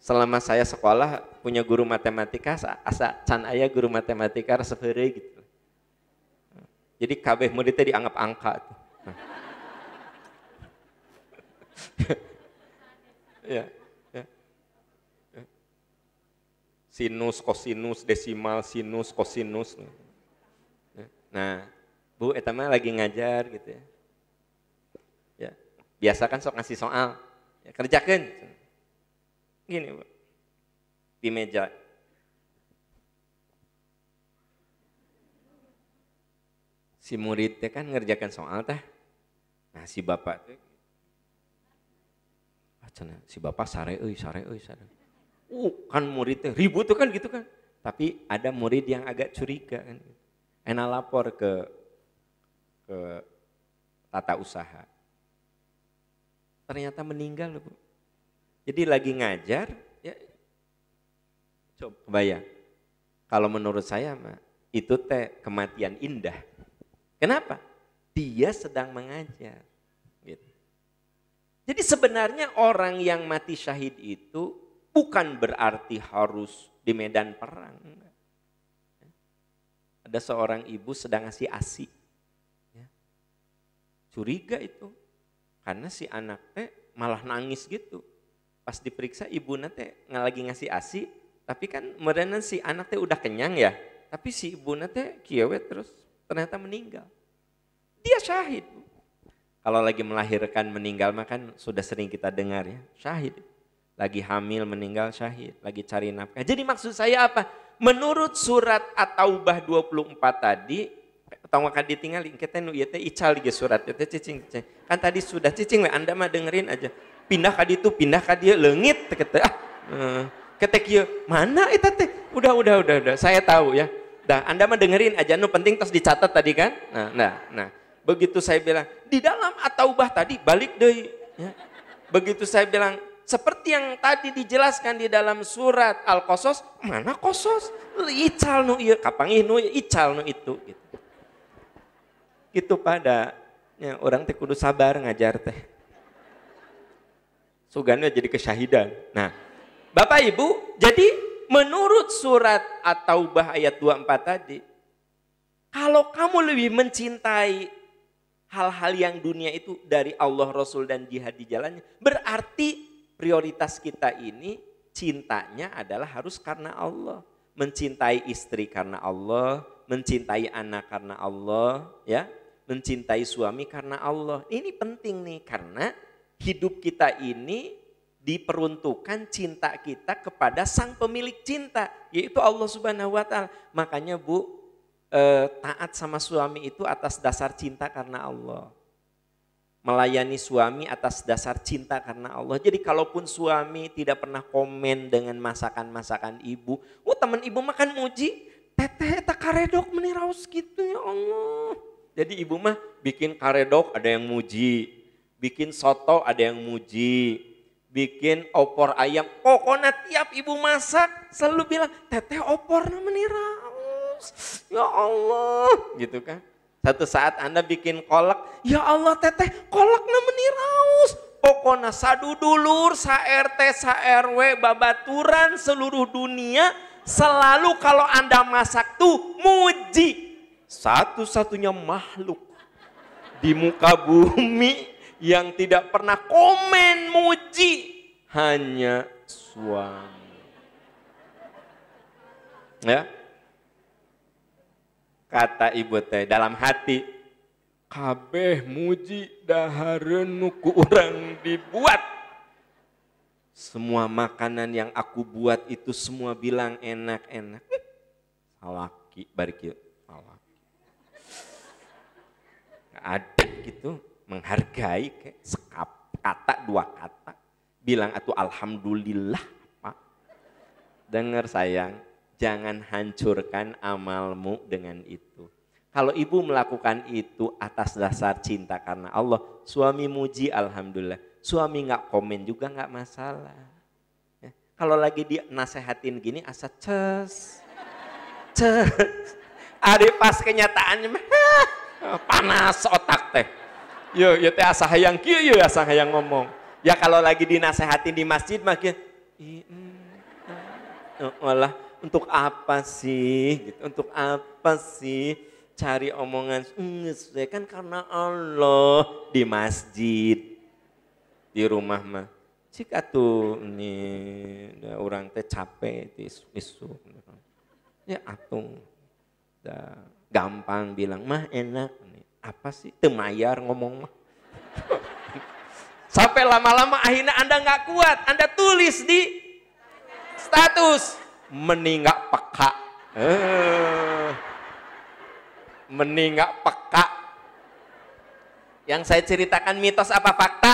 selama saya sekolah punya guru matematika asa can aya guru matematika sehere gitu jadi kabeh muridnya dianggap angka ya, ya, ya. sinus kosinus desimal sinus kosinus ya. nah bu etama lagi ngajar gitu ya ya biasa kan sok ngasih soal ya, kerjakan gini bu di meja. Si murid teh kan ngerjakan soal teh. Nah si bapak teh ah, si bapak sare euy, sare euy, sare. Uh, kan murid teh ribut tuh kan gitu kan. Tapi ada murid yang agak curiga kan. Ena lapor ke ke tata usaha. Ternyata meninggal, Bu. Jadi lagi ngajar, Coba bayang. Kalau menurut saya itu teh kematian indah. Kenapa? Dia sedang mengajar. Gitu. Jadi sebenarnya orang yang mati syahid itu bukan berarti harus di medan perang. Ada seorang ibu sedang ngasih asi. Ya. Curiga itu. Karena si anak teh malah nangis gitu. Pas diperiksa ibu nggak lagi ngasih asi, tapi kan merenang si anak teh udah kenyang ya, tapi si ibu nate kiewet terus ternyata meninggal. Dia syahid. Kalau lagi melahirkan meninggal makan sudah sering kita dengar ya, syahid. Lagi hamil meninggal syahid, lagi cari nafkah. Jadi maksud saya apa? Menurut surat At-Taubah 24 tadi, atau makan ditinggal kita nu ieu ical lagi surat cicing, Kan tadi sudah cicing we Anda mah dengerin aja. Pindah ke tuh, pindah ke dia lengit. ah. Eh ketek yo iya. mana itu teh udah udah udah udah saya tahu ya dah anda mah aja nu penting terus dicatat tadi kan nah nah nah begitu saya bilang di dalam atau ubah tadi balik deh ya. begitu saya bilang seperti yang tadi dijelaskan di dalam surat al Qosos mana kosos Ical nu iya kapangih nu iya, ical nu itu gitu. Gitu pada ya, orang teh kudu sabar ngajar teh. Sugannya jadi kesyahidan. Nah, Bapak Ibu, jadi menurut surat atau taubah ayat 24 tadi, kalau kamu lebih mencintai hal-hal yang dunia itu dari Allah, Rasul, dan jihad di jalannya, berarti prioritas kita ini cintanya adalah harus karena Allah. Mencintai istri karena Allah, mencintai anak karena Allah, ya, mencintai suami karena Allah. Ini penting nih karena hidup kita ini diperuntukkan cinta kita kepada sang pemilik cinta yaitu Allah Subhanahu wa taala. Makanya Bu eh, taat sama suami itu atas dasar cinta karena Allah. Melayani suami atas dasar cinta karena Allah. Jadi kalaupun suami tidak pernah komen dengan masakan-masakan ibu, "Oh, teman ibu makan muji, teteh tak karedok meniraus gitu ya Allah." Jadi ibu mah bikin karedok ada yang muji, bikin soto ada yang muji, bikin opor ayam. Pokoknya tiap ibu masak selalu bilang, teteh opor namanya raus. Ya Allah, gitu kan. Satu saat Anda bikin kolak, ya Allah teteh kolak namanya raus. Pokoknya sadudulur, sa RT, sa RW, babaturan seluruh dunia selalu kalau Anda masak tuh muji. Satu-satunya makhluk di muka bumi yang tidak pernah komen muji hanya suami. Ya. Kata ibu teh dalam hati kabeh muji dahareun nu ku urang dibuat. Semua makanan yang aku buat itu semua bilang enak-enak. Salaki bari kieu. Salaki. Ada gitu menghargai kayak sekap kata dua kata bilang atau alhamdulillah pak dengar sayang jangan hancurkan amalmu dengan itu kalau ibu melakukan itu atas dasar cinta karena Allah suami muji alhamdulillah suami nggak komen juga nggak masalah ya. kalau lagi dia nasehatin gini asa ces ces ada pas kenyataannya panas otak teh Yo, yo teh asa hayang kieu yo asa hayang ngomong. Ya kalau lagi dinasehatin di masjid mah kieu. Eh, eh. oh, lah, untuk apa sih? Gitu. Untuk apa sih cari omongan? Enggak, kan karena Allah di masjid. Di rumah mah cik atuh nih ya, orang teh capek di isu ya atuh da gampang bilang mah enak apa sih temayar ngomong mah. Sampai lama-lama akhirnya Anda nggak kuat, Anda tulis di status meninggal peka. Eh. meninggak meninggal peka. Yang saya ceritakan mitos apa fakta?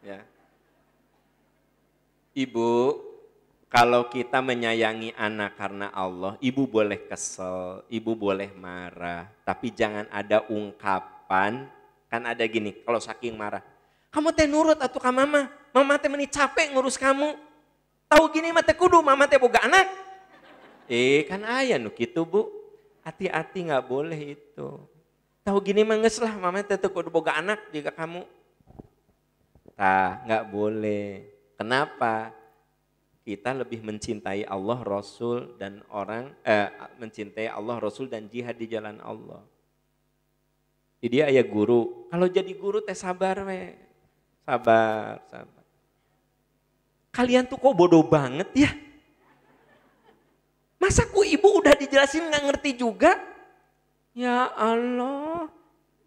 Ya. Ibu, kalau kita menyayangi anak karena Allah, ibu boleh kesel, ibu boleh marah, tapi jangan ada ungkapan. Kan ada gini, kalau saking marah, kamu teh nurut atau ka mama, mama teh meni capek ngurus kamu. Tahu gini mah teh kudu, mama teh boga anak. Eh kan ayah nu gitu bu, hati-hati nggak boleh itu. Tahu gini mah lah, mama teh kudu boga anak jika kamu. tak nggak boleh. Kenapa? kita lebih mencintai Allah Rasul dan orang eh, mencintai Allah Rasul dan jihad di jalan Allah. Jadi dia ayah guru. Kalau jadi guru teh sabar we. Sabar, sabar. Kalian tuh kok bodoh banget ya? Masa ku ibu udah dijelasin nggak ngerti juga? Ya Allah.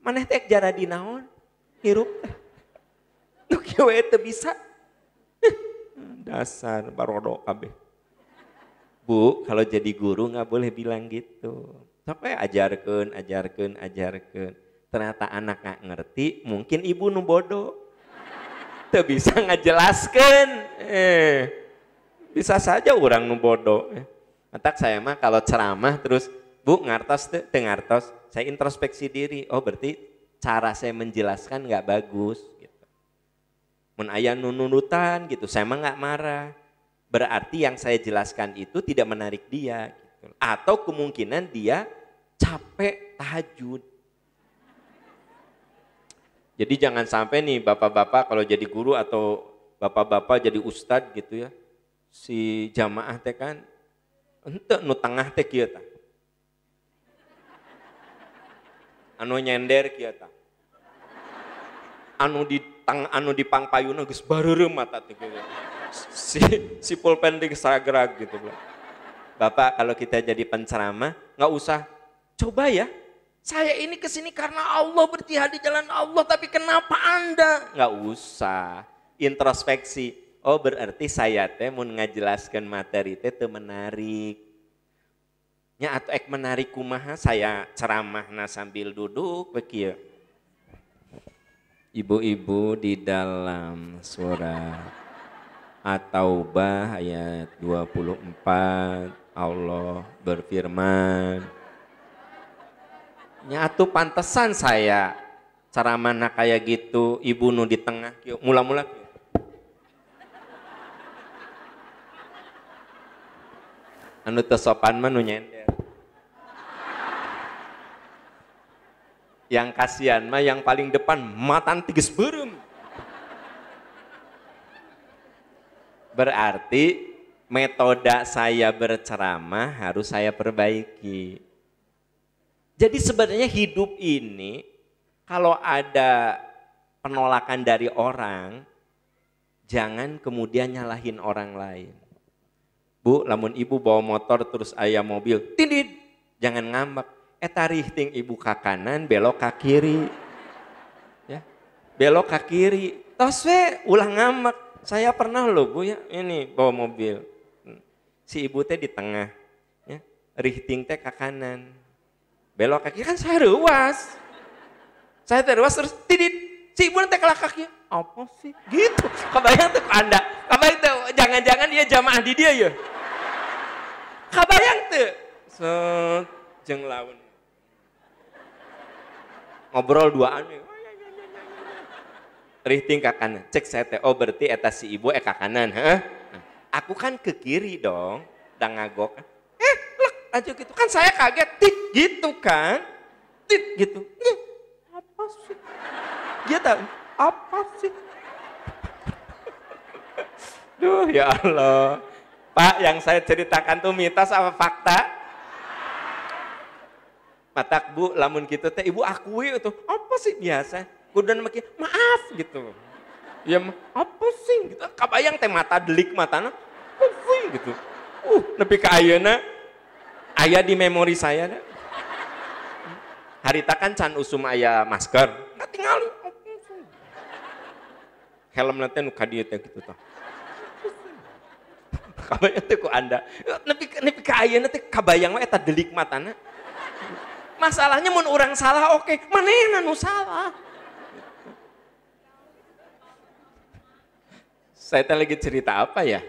mana teh jara naon? Hirup. Nuk kieu bisa Dasar barodo abe. Bu, kalau jadi guru nggak boleh bilang gitu. Sampai ajarkan, ajarkan, ajarkan. Ternyata anak nggak ngerti, mungkin ibu nu bodoh. Tuh bisa ngejelaskan. Eh, bisa saja orang nu bodoh. Eh. Entah saya mah kalau ceramah terus, bu ngartos tuh, ngartos. Saya introspeksi diri, oh berarti cara saya menjelaskan nggak bagus Mun ayah nunutan gitu, saya mah nggak marah. Berarti yang saya jelaskan itu tidak menarik dia. Gitu. Atau kemungkinan dia capek tahajud. Jadi jangan sampai nih bapak-bapak kalau jadi guru atau bapak-bapak jadi ustadz gitu ya, si jamaah teh kan ente nu tengah teh kieu Anu nyender kieu Anu di tang anu di pangpayuna geus baru mata teh si si pulpen di gerak gitu Bapak kalau kita jadi penceramah nggak usah coba ya saya ini kesini karena Allah berjihad di jalan Allah tapi kenapa anda nggak usah introspeksi oh berarti saya teh mau ngajelaskan materi teh te menarik nya atau ek menarik kumaha saya ceramahna sambil duduk begitu ibu-ibu di dalam surah At-Taubah ayat 24 Allah berfirman nyatu pantesan saya cara mana kayak gitu ibu nu di tengah yuk mula-mula anu tesopan mah nu nyender Yang kasihan mah yang paling depan matan tiges burung Berarti metode saya berceramah harus saya perbaiki. Jadi sebenarnya hidup ini kalau ada penolakan dari orang, jangan kemudian nyalahin orang lain. Bu, lamun ibu bawa motor terus ayah mobil, tindit, jangan ngambek. Eta rihting ibu ka kanan, belok kaki kiri. Ya. Belok kaki kiri. Tos we ulah ngamak. Saya pernah loh Bu ya, ini bawa mobil. Hmm. Si ibu teh di tengah. Ya. Rihting teh ka kanan. Belok kaki kan saya ruas. Saya teruas terus tidit. Si ibu nanti kelak kaki. Apa sih? Gitu. Kebayang tuh anda. Kebayang tuh jangan-jangan dia jamaah di dia ya. Kebayang tuh. So, jeng lawan ngobrol duaan Rihting ke kanan cek saya teh oh berarti eta si ibu eh, ke kanan ha? aku kan ke kiri dong dan ngagok eh lek aja gitu kan saya kaget tit gitu kan tit gitu Eh, apa sih dia tahu apa sih duh ya Allah Pak yang saya ceritakan tuh mitos apa fakta Matak bu, lamun gitu teh ibu akui itu apa sih biasa? Kudan makin maaf gitu. Ya apa sih gitu? Kabayang teh mata delik matana, apa sih gitu? Uh, nepi ke ayana, ayah di memori saya. Hari Harita kan can usum ayah masker, nggak tinggal. Helm nanti nuka dia teh gitu tuh. Kabayang teh kok anda, nepi nepi ke ayana teh kabayang mah eta delik matana. Masalahnya mun orang salah oke, okay. mana nanu salah? Saya tadi lagi cerita apa ya?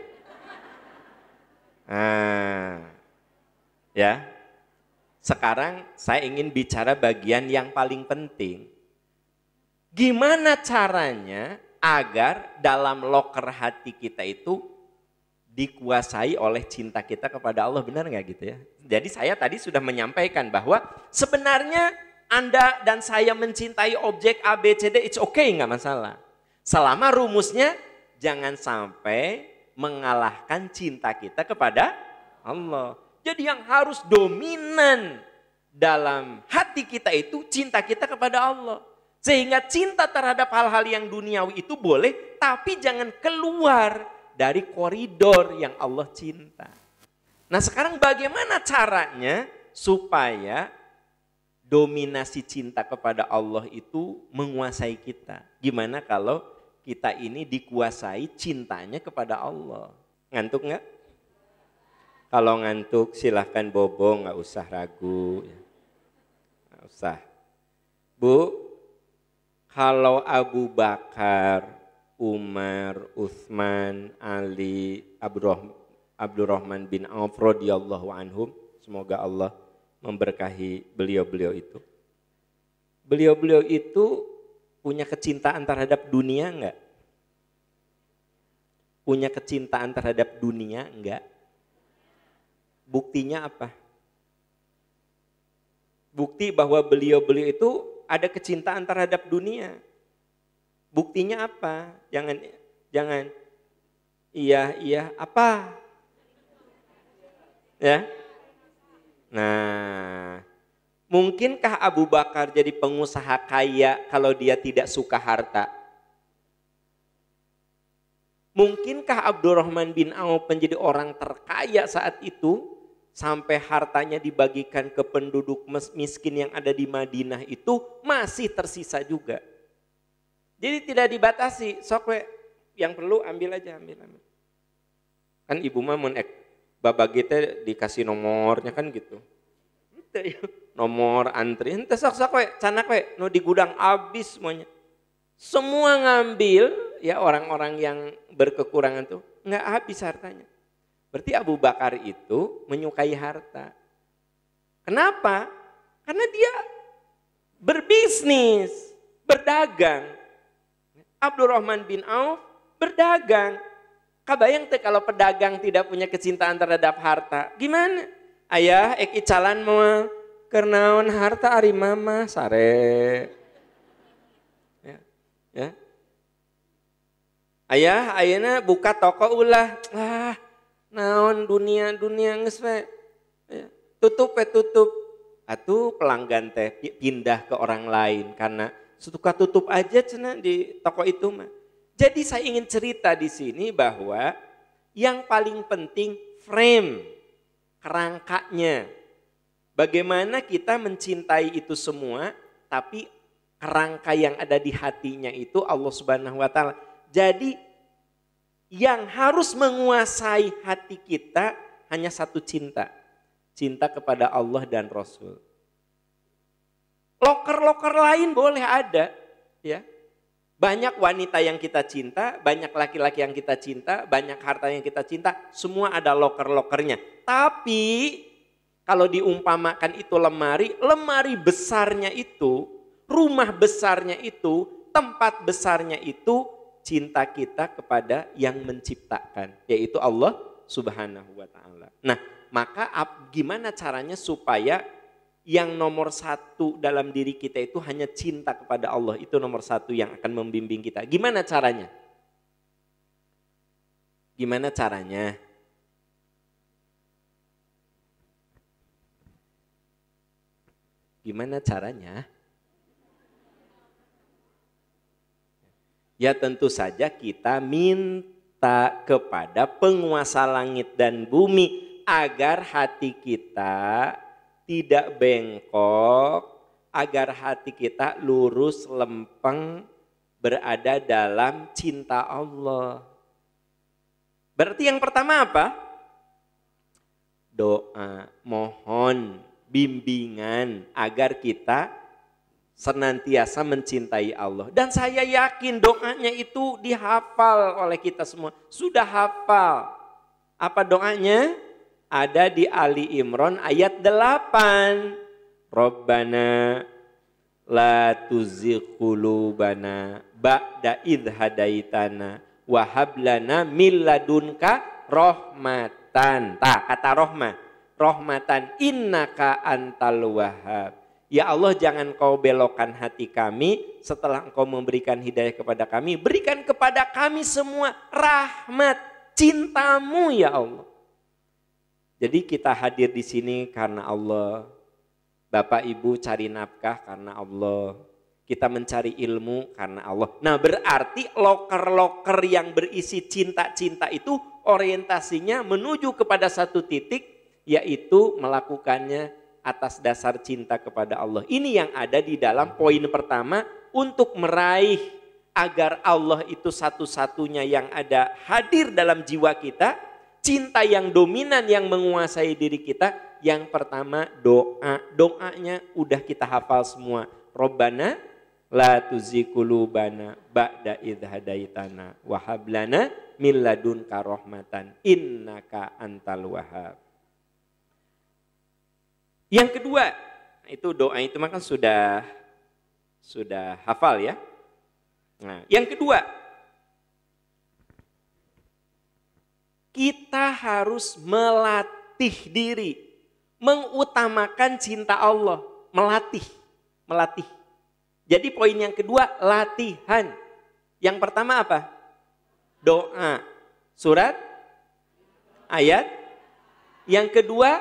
Nah, ya. Sekarang saya ingin bicara bagian yang paling penting. Gimana caranya agar dalam loker hati kita itu dikuasai oleh cinta kita kepada Allah, benar nggak gitu ya? Jadi saya tadi sudah menyampaikan bahwa sebenarnya Anda dan saya mencintai objek A, B, C, D, it's okay, nggak masalah. Selama rumusnya jangan sampai mengalahkan cinta kita kepada Allah. Jadi yang harus dominan dalam hati kita itu cinta kita kepada Allah. Sehingga cinta terhadap hal-hal yang duniawi itu boleh, tapi jangan keluar dari koridor yang Allah cinta. Nah sekarang bagaimana caranya supaya dominasi cinta kepada Allah itu menguasai kita? Gimana kalau kita ini dikuasai cintanya kepada Allah? Ngantuk nggak? Kalau ngantuk silahkan bobo, nggak usah ragu. Nggak usah. Bu, kalau Abu Bakar Umar, Uthman, Ali, Abdurrahman bin Auf radhiyallahu anhum. Semoga Allah memberkahi beliau-beliau itu. Beliau-beliau itu punya kecintaan terhadap dunia enggak? Punya kecintaan terhadap dunia enggak? Buktinya apa? Bukti bahwa beliau-beliau itu ada kecintaan terhadap dunia Buktinya apa? Jangan jangan iya iya apa? Ya. Nah, mungkinkah Abu Bakar jadi pengusaha kaya kalau dia tidak suka harta? Mungkinkah Abdurrahman bin Auf menjadi orang terkaya saat itu sampai hartanya dibagikan ke penduduk miskin yang ada di Madinah itu masih tersisa juga? Jadi tidak dibatasi, sok yang perlu ambil aja, ambil ambil. Kan ibu mah mun ek babagi kita dikasih nomornya kan gitu. Iya. Nomor antri, ente sok sok we, canak we, no di gudang abis semuanya. Semua ngambil ya orang-orang yang berkekurangan tuh nggak habis hartanya. Berarti Abu Bakar itu menyukai harta. Kenapa? Karena dia berbisnis, berdagang. Abdurrahman bin Auf berdagang. Kabayang teh kalau pedagang tidak punya kecintaan terhadap harta. Gimana? Ayah, eki calan mau kernaun harta ari mama sare. Ya, ya. Ayah, ayahnya buka toko ulah. Ah, naon dunia dunia ngeswe. Ya. Tutup ya tutup. Atuh pelanggan teh pindah ke orang lain karena suka tutup aja cina di toko itu mah. Jadi saya ingin cerita di sini bahwa yang paling penting frame kerangkanya. Bagaimana kita mencintai itu semua tapi kerangka yang ada di hatinya itu Allah Subhanahu wa taala. Jadi yang harus menguasai hati kita hanya satu cinta. Cinta kepada Allah dan Rasul. Loker-loker lain boleh ada, ya. Banyak wanita yang kita cinta, banyak laki-laki yang kita cinta, banyak harta yang kita cinta, semua ada loker-lokernya. Tapi kalau diumpamakan itu lemari, lemari besarnya itu, rumah besarnya itu, tempat besarnya itu cinta kita kepada yang menciptakan, yaitu Allah Subhanahu wa taala. Nah, maka gimana caranya supaya yang nomor satu dalam diri kita itu hanya cinta kepada Allah. Itu nomor satu yang akan membimbing kita. Gimana caranya? Gimana caranya? Gimana caranya? Ya tentu saja kita minta kepada penguasa langit dan bumi agar hati kita tidak bengkok agar hati kita lurus, lempeng, berada dalam cinta Allah. Berarti yang pertama apa? Doa, mohon, bimbingan agar kita senantiasa mencintai Allah. Dan saya yakin doanya itu dihafal oleh kita semua. Sudah hafal. Apa doanya? ada di Ali Imran ayat 8. Rabbana la tuzigh ba'da idh hadaitana wa hab lana min ladunka rahmatan. Ta kata rahmah. Rahmatan innaka antal wahhab. Ya Allah jangan kau belokkan hati kami setelah engkau memberikan hidayah kepada kami. Berikan kepada kami semua rahmat cintamu ya Allah. Jadi kita hadir di sini karena Allah. Bapak Ibu cari nafkah karena Allah. Kita mencari ilmu karena Allah. Nah berarti loker-loker yang berisi cinta-cinta itu orientasinya menuju kepada satu titik yaitu melakukannya atas dasar cinta kepada Allah. Ini yang ada di dalam poin pertama untuk meraih agar Allah itu satu-satunya yang ada hadir dalam jiwa kita cinta yang dominan yang menguasai diri kita, yang pertama doa. Doanya udah kita hafal semua. Robbana la tuzikulubana ba'da idhadaitana wahablana min karohmatan, rahmatan innaka antal wahab. Yang kedua, itu doa itu maka sudah sudah hafal ya. Nah, yang kedua, kita harus melatih diri, mengutamakan cinta Allah, melatih, melatih. Jadi poin yang kedua latihan. Yang pertama apa? Doa. Surat ayat. Yang kedua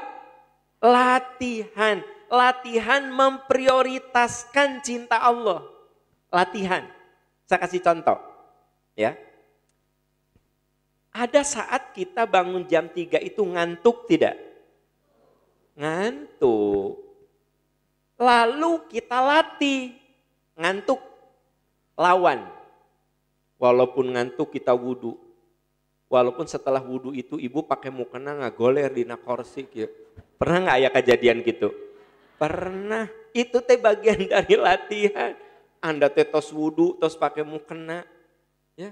latihan. Latihan memprioritaskan cinta Allah. Latihan. Saya kasih contoh. Ya. Ada saat kita bangun jam 3 itu ngantuk tidak? Ngantuk. Lalu kita latih. Ngantuk lawan. Walaupun ngantuk kita wudhu. Walaupun setelah wudhu itu ibu pakai mukena ngagoler di nakorsi. Gitu. Pernah nggak ya kejadian gitu? Pernah. Itu teh bagian dari latihan. Anda teh tos wudhu, tos pakai mukena. Ya.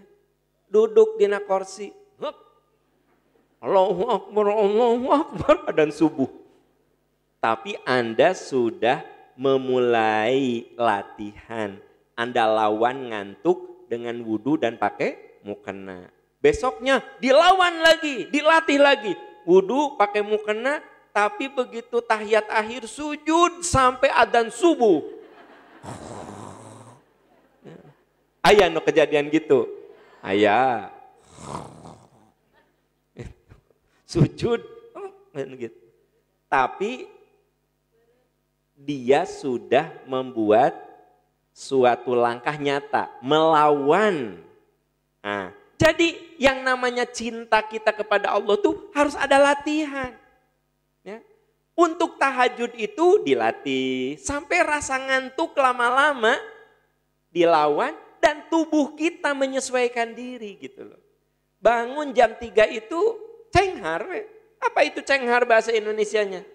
Duduk di nakorsi Allahu Akbar, Allahu Akbar dan subuh. Tapi Anda sudah memulai latihan. Anda lawan ngantuk dengan wudhu dan pakai mukena. Besoknya dilawan lagi, dilatih lagi. Wudhu pakai mukena, tapi begitu tahiyat akhir sujud sampai adzan subuh. Ayah no kejadian gitu. Ayah sujud gitu. Tapi dia sudah membuat suatu langkah nyata melawan. Nah, jadi yang namanya cinta kita kepada Allah tuh harus ada latihan. Ya. Untuk tahajud itu dilatih sampai rasa ngantuk lama-lama dilawan dan tubuh kita menyesuaikan diri gitu loh. Bangun jam 3 itu Cenghar, apa itu cenghar bahasa Indonesianya?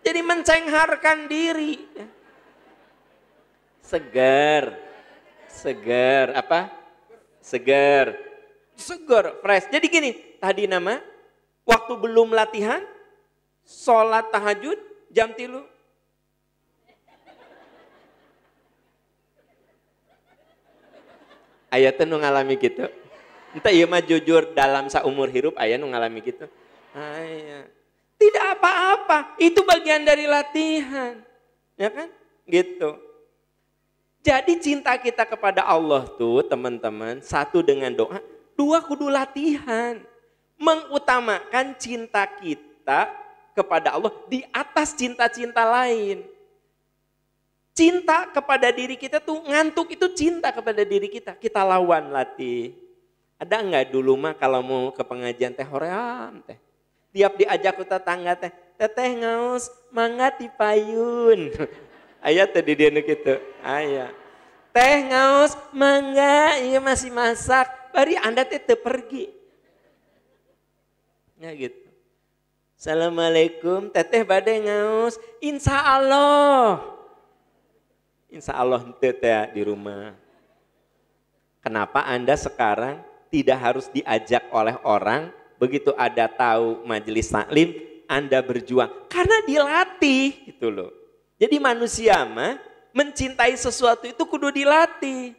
Jadi mencengharkan diri. Segar, segar, apa? Segar, segar, fresh. Jadi gini, tadi nama, waktu belum latihan, sholat tahajud, jam tilu, ayatnya nu ngalami gitu. Entah iya mah jujur dalam seumur hirup ayah nu ngalami gitu. Ayah. Tidak apa-apa, itu bagian dari latihan. Ya kan? Gitu. Jadi cinta kita kepada Allah tuh teman-teman, satu dengan doa, dua kudu latihan. Mengutamakan cinta kita kepada Allah di atas cinta-cinta lain. Cinta kepada diri kita tuh ngantuk itu cinta kepada diri kita. Kita lawan latih ada enggak dulu mah kalau mau ke pengajian teh hoream teh. Tiap diajak ku tetangga teh, teteh ngaus mangga di payun. Ayah tadi dia gitu, ayah. Teh ngaus mangga, ini masih masak. Bari anda teh pergi. Ya gitu. Assalamualaikum, teteh badai ngaus. Insya Allah. Insya Allah teteh di rumah. Kenapa anda sekarang tidak harus diajak oleh orang. Begitu ada tahu majelis taklim, Anda berjuang karena dilatih gitu loh. Jadi manusia mah mencintai sesuatu itu kudu dilatih.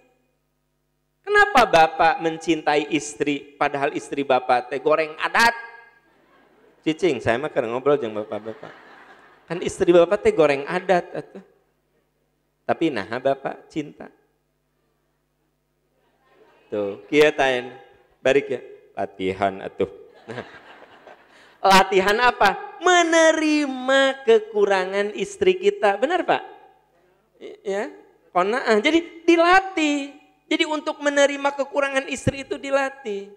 Kenapa Bapak mencintai istri padahal istri Bapak teh goreng adat? Cicing, saya mah kadang ngobrol jeng Bapak-bapak. Kan istri Bapak teh goreng adat atau Tapi nah Bapak cinta. Tuh, kia tain. Barik ya, latihan atuh. Nah. latihan apa? Menerima kekurangan istri kita. Benar Pak? Ya, kona'ah. Jadi dilatih. Jadi untuk menerima kekurangan istri itu dilatih.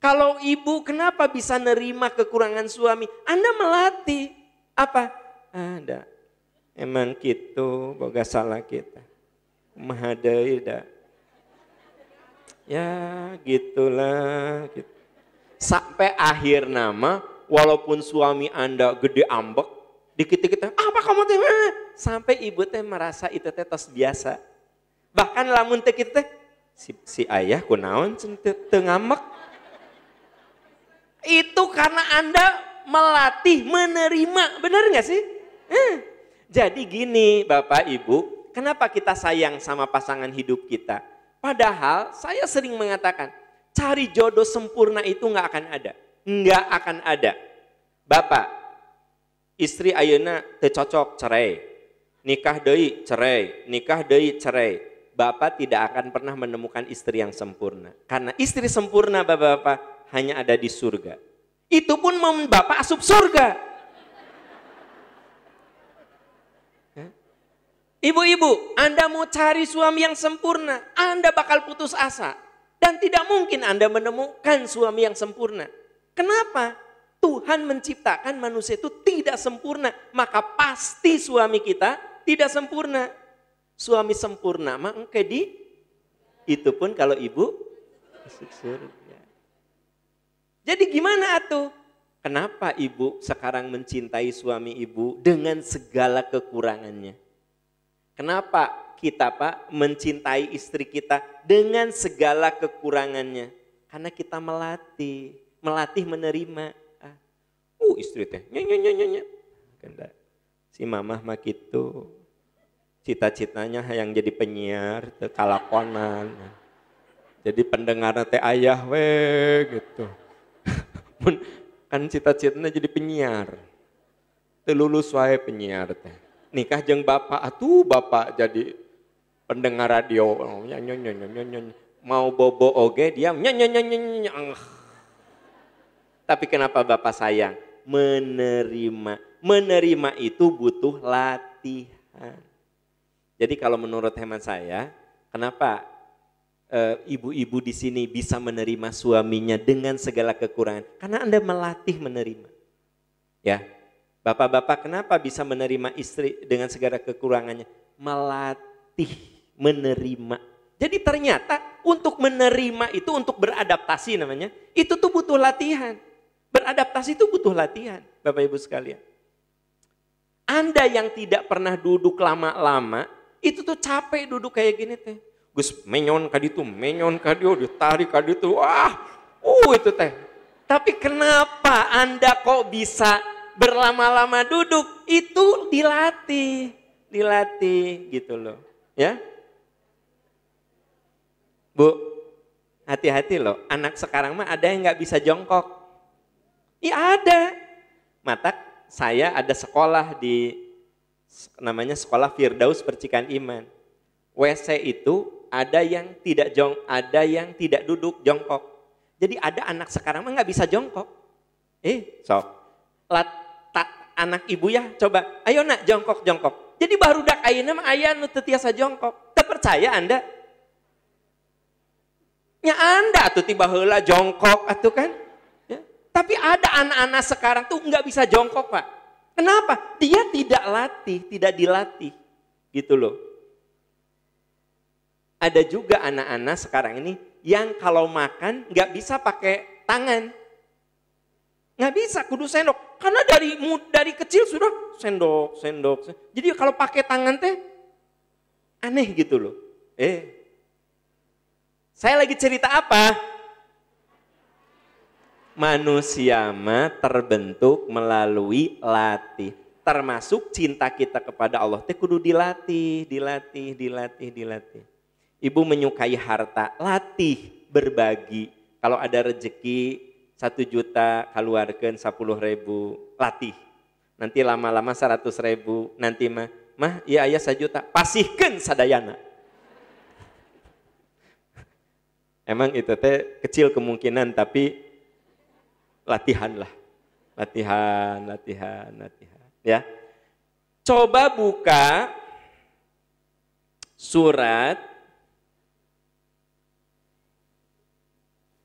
Kalau ibu kenapa bisa nerima kekurangan suami? Anda melatih. Apa? Ada. Emang gitu, boga salah kita. Mahadai dah ya gitulah gitu. sampai akhir nama walaupun suami anda gede ambek dikit-dikit apa kamu teh sampai ibu teh merasa itu teh tos biasa bahkan lamun teh kita si, si ayah kunaon tengamek. itu karena anda melatih menerima benar nggak sih eh. jadi gini bapak ibu kenapa kita sayang sama pasangan hidup kita Padahal saya sering mengatakan, cari jodoh sempurna itu nggak akan ada. Nggak akan ada. Bapak, istri ayana tercocok cerai. Nikah doi cerai, nikah doi cerai. Bapak tidak akan pernah menemukan istri yang sempurna. Karena istri sempurna Bapak-Bapak hanya ada di surga. Itu pun Bapak asup surga. Ibu-ibu, Anda mau cari suami yang sempurna, Anda bakal putus asa. Dan tidak mungkin Anda menemukan suami yang sempurna. Kenapa? Tuhan menciptakan manusia itu tidak sempurna. Maka pasti suami kita tidak sempurna. Suami sempurna, maka di? Itu pun kalau ibu Jadi gimana atuh? Kenapa ibu sekarang mencintai suami ibu dengan segala kekurangannya? Kenapa kita Pak mencintai istri kita dengan segala kekurangannya? Karena kita melatih, melatih menerima. Ah, uh istri teh nyonya Kendak. Si mamah mah gitu. Cita-citanya yang jadi penyiar, kalakonan. Jadi pendengar teh ayah we gitu. kan cita-citanya jadi penyiar. Telulus wae penyiar teh nikah jeng bapak atuh bapak jadi pendengar radio oh, ya, mau bobo oge dia tapi kenapa bapak sayang menerima menerima itu butuh latihan jadi kalau menurut hemat saya kenapa eh, ibu-ibu di sini bisa menerima suaminya dengan segala kekurangan karena anda melatih menerima ya Bapak-bapak kenapa bisa menerima istri dengan segala kekurangannya? Melatih menerima. Jadi ternyata untuk menerima itu untuk beradaptasi namanya, itu tuh butuh latihan. Beradaptasi itu butuh latihan, Bapak Ibu sekalian. Anda yang tidak pernah duduk lama-lama, itu tuh capek duduk kayak gini teh. Gus menyon kaditu, menyon tarik ditarik kaditu, wah, uh itu teh. Tapi kenapa Anda kok bisa berlama-lama duduk itu dilatih, dilatih gitu loh, ya. Bu, hati-hati loh, anak sekarang mah ada yang nggak bisa jongkok. Iya ada. Mata saya ada sekolah di namanya sekolah Firdaus Percikan Iman. WC itu ada yang tidak jong, ada yang tidak duduk jongkok. Jadi ada anak sekarang mah nggak bisa jongkok. Eh, sok. Lat, anak ibu ya coba ayo nak jongkok jongkok jadi baru dak ayana mah aya nu tetiasa jongkok terpercaya anda nya anda tuh tiba heula jongkok atau kan ya. tapi ada anak-anak sekarang tuh nggak bisa jongkok pak kenapa dia tidak latih tidak dilatih gitu loh ada juga anak-anak sekarang ini yang kalau makan nggak bisa pakai tangan Nggak bisa, kudu sendok. Karena dari dari kecil sudah sendok, sendok. Jadi kalau pakai tangan teh aneh gitu loh. Eh. Saya lagi cerita apa? Manusia mah terbentuk melalui latih. Termasuk cinta kita kepada Allah teh kudu dilatih, dilatih, dilatih, dilatih. Ibu menyukai harta, latih berbagi. Kalau ada rezeki satu juta keluarkan sepuluh ribu latih nanti lama-lama seratus ribu nanti mah mah iya ayah sejuta pasihkan sadayana emang itu teh kecil kemungkinan tapi latihan lah latihan latihan latihan ya coba buka surat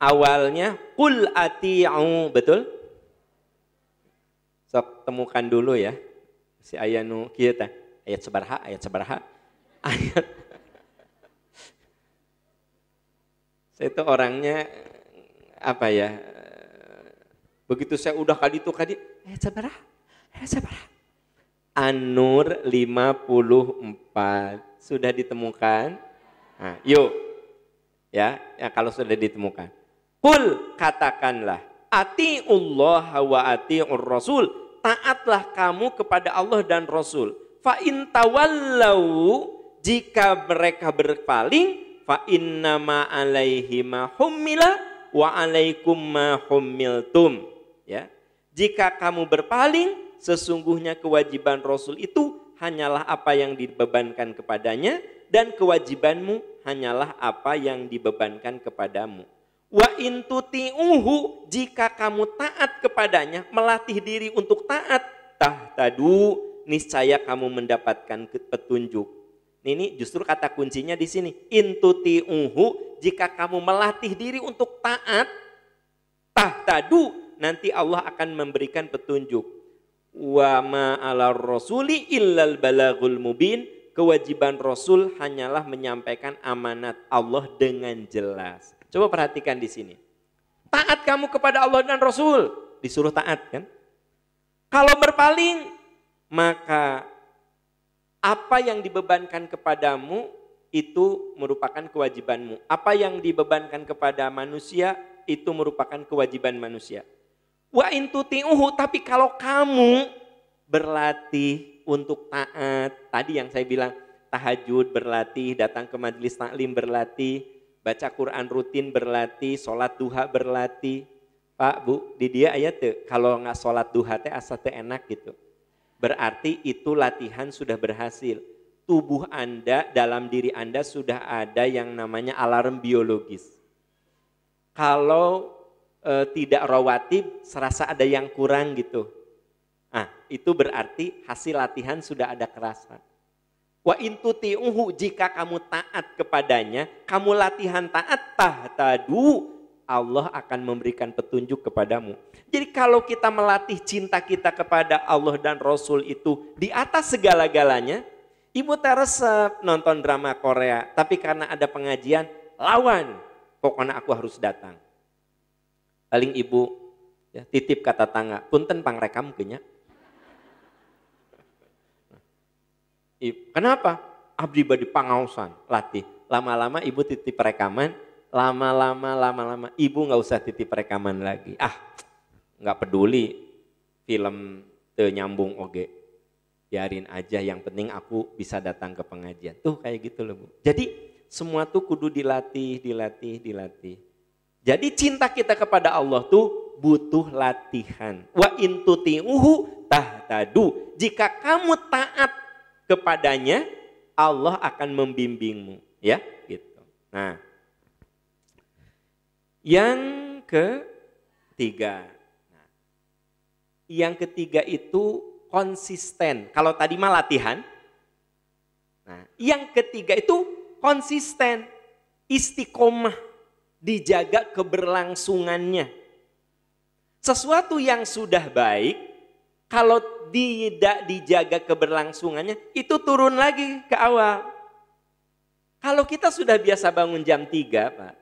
awalnya kul ati'u, betul? Sok temukan dulu ya. Si ayanu kita ayat sebarha ayat sebarha Ayat Saya itu orangnya apa ya? Begitu saya udah kali itu kali, ayat sebarah, ayat Anur An-Nur 54 sudah ditemukan? Nah, yuk. Ya, ya kalau sudah ditemukan. Kul katakanlah atiullah wa atiur rasul taatlah kamu kepada Allah dan Rasul fa in tawallau jika mereka berpaling fa inna ma alaihi ma hummila wa alaikum ma hummiltum ya jika kamu berpaling sesungguhnya kewajiban Rasul itu hanyalah apa yang dibebankan kepadanya dan kewajibanmu hanyalah apa yang dibebankan kepadamu Wa intuti'uhu jika kamu taat kepadanya, melatih diri untuk taat, tah tadu, niscaya kamu mendapatkan petunjuk. Ini justru kata kuncinya di sini. Intuti'uhu jika kamu melatih diri untuk taat, tah tadu, nanti Allah akan memberikan petunjuk. Wa ma ala rasuli illal balagul mubin. Kewajiban Rasul hanyalah menyampaikan amanat Allah dengan jelas. Coba perhatikan di sini. Taat kamu kepada Allah dan Rasul, disuruh taat kan? Kalau berpaling, maka apa yang dibebankan kepadamu itu merupakan kewajibanmu. Apa yang dibebankan kepada manusia itu merupakan kewajiban manusia. Wa intuti'uhu, tapi kalau kamu berlatih untuk taat, tadi yang saya bilang tahajud berlatih, datang ke majelis taklim berlatih, baca Quran rutin berlatih, sholat duha berlatih. Pak, Bu, di dia ayat tuh, kalau nggak sholat duha teh asa teh enak gitu. Berarti itu latihan sudah berhasil. Tubuh Anda, dalam diri Anda sudah ada yang namanya alarm biologis. Kalau e, tidak rawatib, serasa ada yang kurang gitu. Nah, itu berarti hasil latihan sudah ada kerasa. Wa Uhu jika kamu taat kepadanya, kamu latihan taat tahtadu, Allah akan memberikan petunjuk kepadamu. Jadi kalau kita melatih cinta kita kepada Allah dan Rasul itu di atas segala-galanya, Ibu Teresa nonton drama Korea, tapi karena ada pengajian, lawan, pokoknya aku harus datang. Paling ibu ya, titip kata tangga, punten pangrekam kenya. Kenapa? Abdi badi pangausan, latih. Lama-lama ibu titip rekaman, lama-lama, lama-lama ibu nggak usah titip rekaman lagi. Ah, nggak peduli film nyambung oge. Biarin aja, yang penting aku bisa datang ke pengajian. Tuh kayak gitu loh Bu. Jadi semua tuh kudu dilatih, dilatih, dilatih. Jadi cinta kita kepada Allah tuh butuh latihan. Wa intuti uhu tahtadu. Jika kamu taat kepadanya Allah akan membimbingmu ya gitu. Nah, yang ketiga. yang ketiga itu konsisten. Kalau tadi mah latihan. Nah, yang ketiga itu konsisten, istiqomah, dijaga keberlangsungannya. Sesuatu yang sudah baik kalau tidak dijaga keberlangsungannya, itu turun lagi ke awal. Kalau kita sudah biasa bangun jam 3, Pak,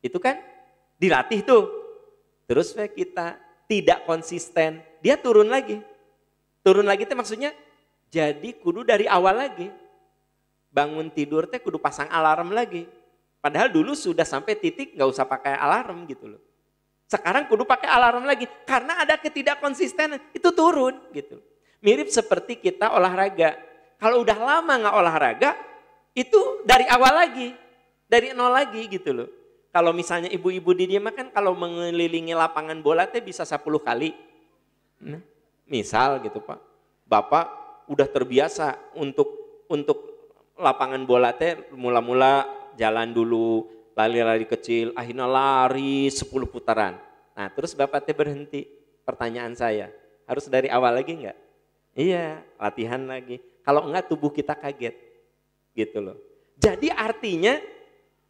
itu kan dilatih tuh. Terus kita tidak konsisten, dia turun lagi. Turun lagi itu maksudnya jadi kudu dari awal lagi. Bangun tidur teh kudu pasang alarm lagi. Padahal dulu sudah sampai titik nggak usah pakai alarm gitu loh. Sekarang kudu pakai alarm lagi karena ada ketidakkonsistenan itu turun gitu. Mirip seperti kita olahraga. Kalau udah lama nggak olahraga itu dari awal lagi, dari nol lagi gitu loh. Kalau misalnya ibu-ibu di dia kan kalau mengelilingi lapangan bola teh bisa 10 kali. Nah, misal gitu Pak. Bapak udah terbiasa untuk untuk lapangan bola teh mula-mula jalan dulu lari-lari kecil, akhirnya lari 10 putaran. Nah terus Bapak teh berhenti, pertanyaan saya, harus dari awal lagi enggak? Iya, latihan lagi. Kalau enggak tubuh kita kaget, gitu loh. Jadi artinya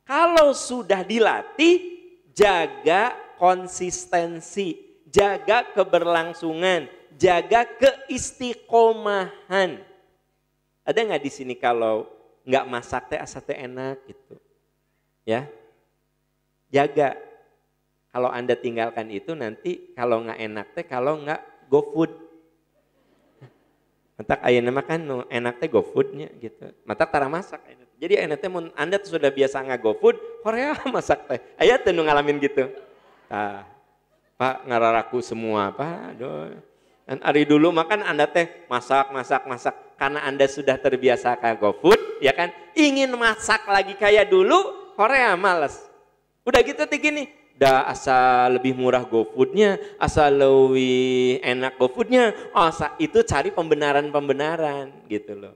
kalau sudah dilatih, jaga konsistensi, jaga keberlangsungan, jaga keistiqomahan. Ada enggak di sini kalau enggak masak teh asa enak gitu? ya jaga kalau anda tinggalkan itu nanti kalau nggak enak teh kalau nggak go food mentak ayah nama kan enak teh go foodnya gitu mentak tara masak jadi enak teh anda tuh sudah biasa nggak go food Korea masak teh ayah tuh ngalamin gitu Ah, pak ngararaku semua apa? aduh dan hari dulu makan anda teh masak masak masak karena anda sudah terbiasa kayak go food ya kan ingin masak lagi kayak dulu Korea males. Udah gitu tinggi nih, udah asal lebih murah GoFoodnya, asal lebih enak GoFoodnya, oh itu cari pembenaran-pembenaran gitu loh.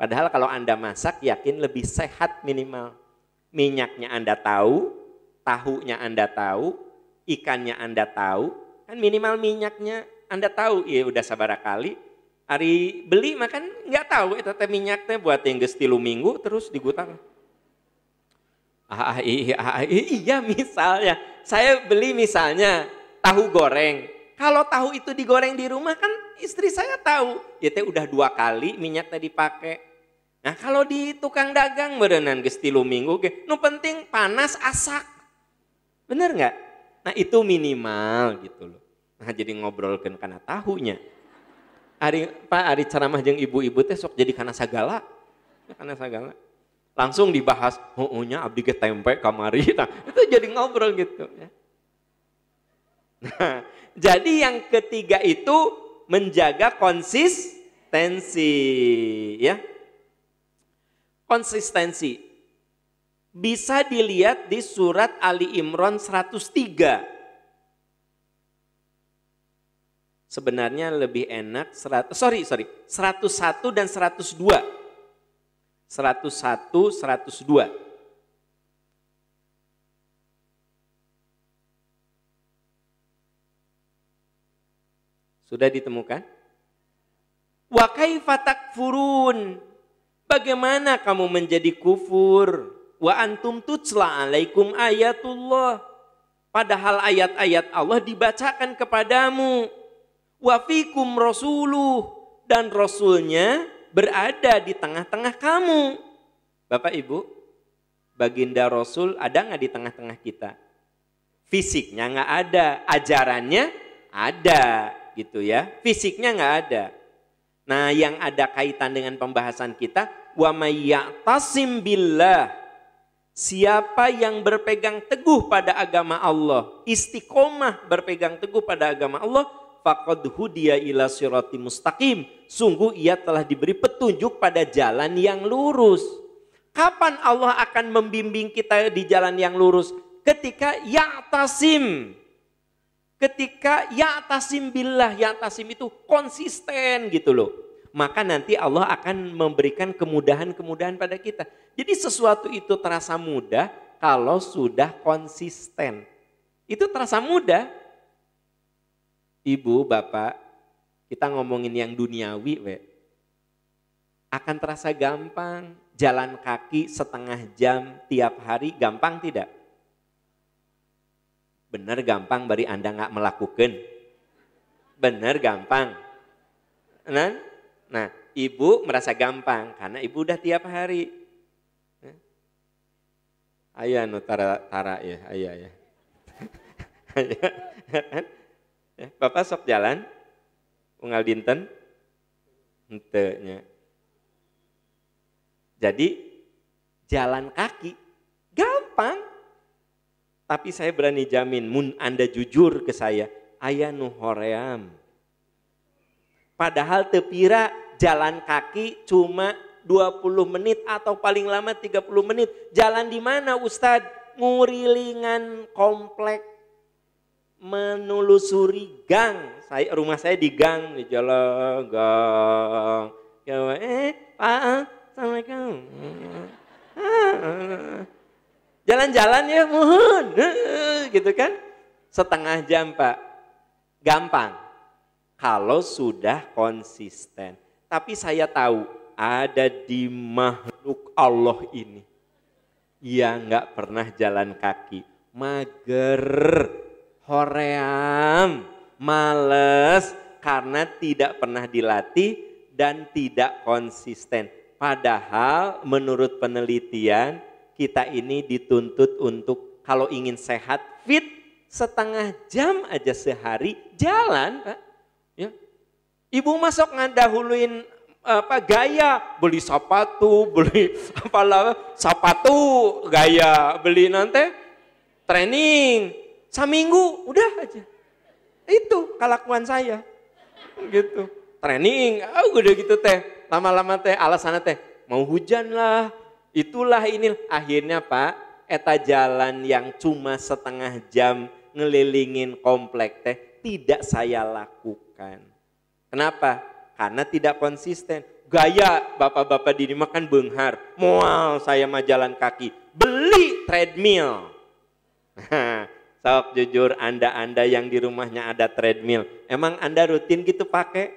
Padahal kalau Anda masak yakin lebih sehat minimal. Minyaknya Anda tahu, tahunya Anda tahu, ikannya Anda tahu, kan minimal minyaknya Anda tahu, ya udah sabar kali, hari beli makan nggak tahu itu teh minyaknya buat yang gestilu minggu terus digutang Ah, iya, iya misalnya. Saya beli misalnya tahu goreng. Kalau tahu itu digoreng di rumah kan istri saya tahu. Ya teh udah dua kali minyak tadi pakai. Nah kalau di tukang dagang berenang ke tilu minggu ge, nu penting panas asak. Bener nggak? Nah itu minimal gitu loh. Nah jadi ngobrol kan karena tahunya. Hari, Pak Ari ceramah jeng ibu-ibu teh sok jadi karena segala, Karena segala langsung dibahas oh, oh abdi ke tempe kamari nah itu jadi ngobrol gitu ya nah jadi yang ketiga itu menjaga konsistensi ya konsistensi bisa dilihat di surat Ali Imran 103 Sebenarnya lebih enak 100 sorry sorry 101 dan 102 101, 102. Sudah ditemukan? Wa kaifatak furun? Bagaimana kamu menjadi kufur? Wa antum tutsla alaikum ayatullah. Padahal ayat-ayat Allah dibacakan kepadamu. Wa fikum rasuluh dan rasulnya berada di tengah-tengah kamu. Bapak Ibu, baginda Rasul ada nggak di tengah-tengah kita? Fisiknya nggak ada, ajarannya ada gitu ya. Fisiknya nggak ada. Nah yang ada kaitan dengan pembahasan kita, wa mayyatasim billah Siapa yang berpegang teguh pada agama Allah, istiqomah berpegang teguh pada agama Allah, faqad hudiya ila sirati mustaqim. Sungguh ia telah diberi petunjuk pada jalan yang lurus. Kapan Allah akan membimbing kita di jalan yang lurus? Ketika ya'tasim. Ketika ya'tasim billah, ya'tasim itu konsisten gitu loh. Maka nanti Allah akan memberikan kemudahan-kemudahan pada kita. Jadi sesuatu itu terasa mudah kalau sudah konsisten. Itu terasa mudah, ibu, bapak, kita ngomongin yang duniawi, we. akan terasa gampang jalan kaki setengah jam tiap hari, gampang tidak? Benar gampang bari Anda nggak melakukan. Benar gampang. Nah, nah, ibu merasa gampang karena ibu udah tiap hari. Ayah anu tara, tara ya, ayah ya. Ya, Bapak sok jalan, ungal dinten, entenya. Jadi jalan kaki gampang. Tapi saya berani jamin, mun Anda jujur ke saya, ayah nuhoream. Padahal tepira jalan kaki cuma 20 menit atau paling lama 30 menit. Jalan di mana Ustadz? Ngurilingan komplek menelusuri gang. Saya, rumah saya di gang, di jalan gang. Ya, eh, Pak, ah, ah, Assalamualaikum. Jalan-jalan ya mohon. Eh, gitu kan. Setengah jam Pak. Gampang. Kalau sudah konsisten. Tapi saya tahu ada di makhluk Allah ini. Yang nggak pernah jalan kaki. Mager hoream, males karena tidak pernah dilatih dan tidak konsisten. Padahal menurut penelitian kita ini dituntut untuk kalau ingin sehat fit setengah jam aja sehari jalan, Pak. Ya. Ibu masuk ngandahuluin apa gaya beli sepatu beli apalah sepatu gaya beli nanti training Seminggu udah aja. Itu kelakuan saya. Gitu. Training, oh, udah gitu teh. Lama-lama teh alasan teh mau hujan lah, itulah ini. Akhirnya Pak, eta jalan yang cuma setengah jam ngelilingin komplek teh tidak saya lakukan. Kenapa? Karena tidak konsisten. Gaya bapak-bapak di makan benghar, mual saya mah jalan kaki, beli treadmill. Nah, Sok jujur Anda-Anda yang di rumahnya ada treadmill, emang Anda rutin gitu pakai?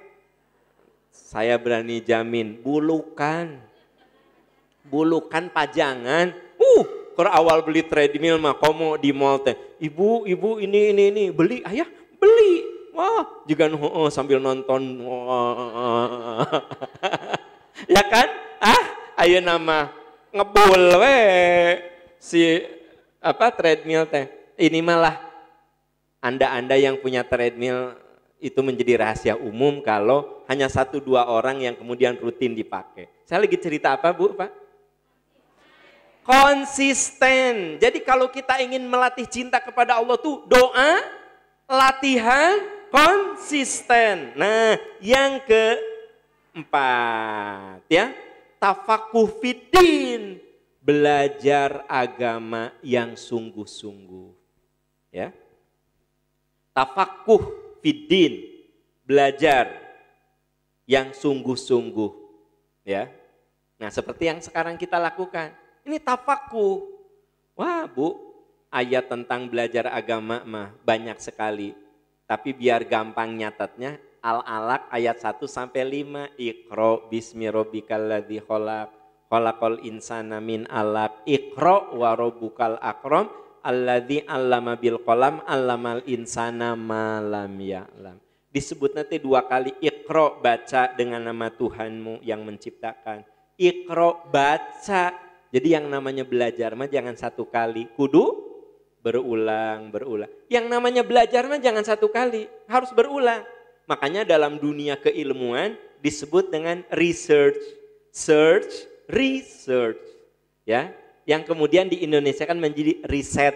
Saya berani jamin, bulukan. Bulukan pajangan. Uh, kalau awal beli treadmill mah komo di mall teh. Ibu, ibu ini ini ini beli, ayah beli. Wah, oh, juga oh, sambil nonton. Oh, oh, oh. oh, oh. ya kan? Ah, ayo nama ngebul we si apa treadmill teh ini malah Anda-Anda yang punya treadmill itu menjadi rahasia umum kalau hanya satu dua orang yang kemudian rutin dipakai. Saya lagi cerita apa Bu Pak? Konsisten. Jadi kalau kita ingin melatih cinta kepada Allah tuh doa, latihan, konsisten. Nah yang keempat ya, tafakuh fitin Belajar agama yang sungguh-sungguh ya. Tafakuh fiddin, belajar yang sungguh-sungguh ya. Nah, seperti yang sekarang kita lakukan. Ini tafakuh. Wah, Bu, ayat tentang belajar agama mah banyak sekali. Tapi biar gampang nyatatnya Al-Alaq ayat 1 sampai 5 Iqra bismi rabbikal ladzi khalaq khalaqal insana min alaq Iqra wa rabbukal akram alladzi allama bil qalam allamal insana malam ya'lam. Disebut nanti dua kali ikro baca dengan nama Tuhanmu yang menciptakan. Ikro baca. Jadi yang namanya belajar mah jangan satu kali. Kudu berulang, berulang. Yang namanya belajar mah jangan satu kali, harus berulang. Makanya dalam dunia keilmuan disebut dengan research, search, research. Ya, yang kemudian di Indonesia kan menjadi riset.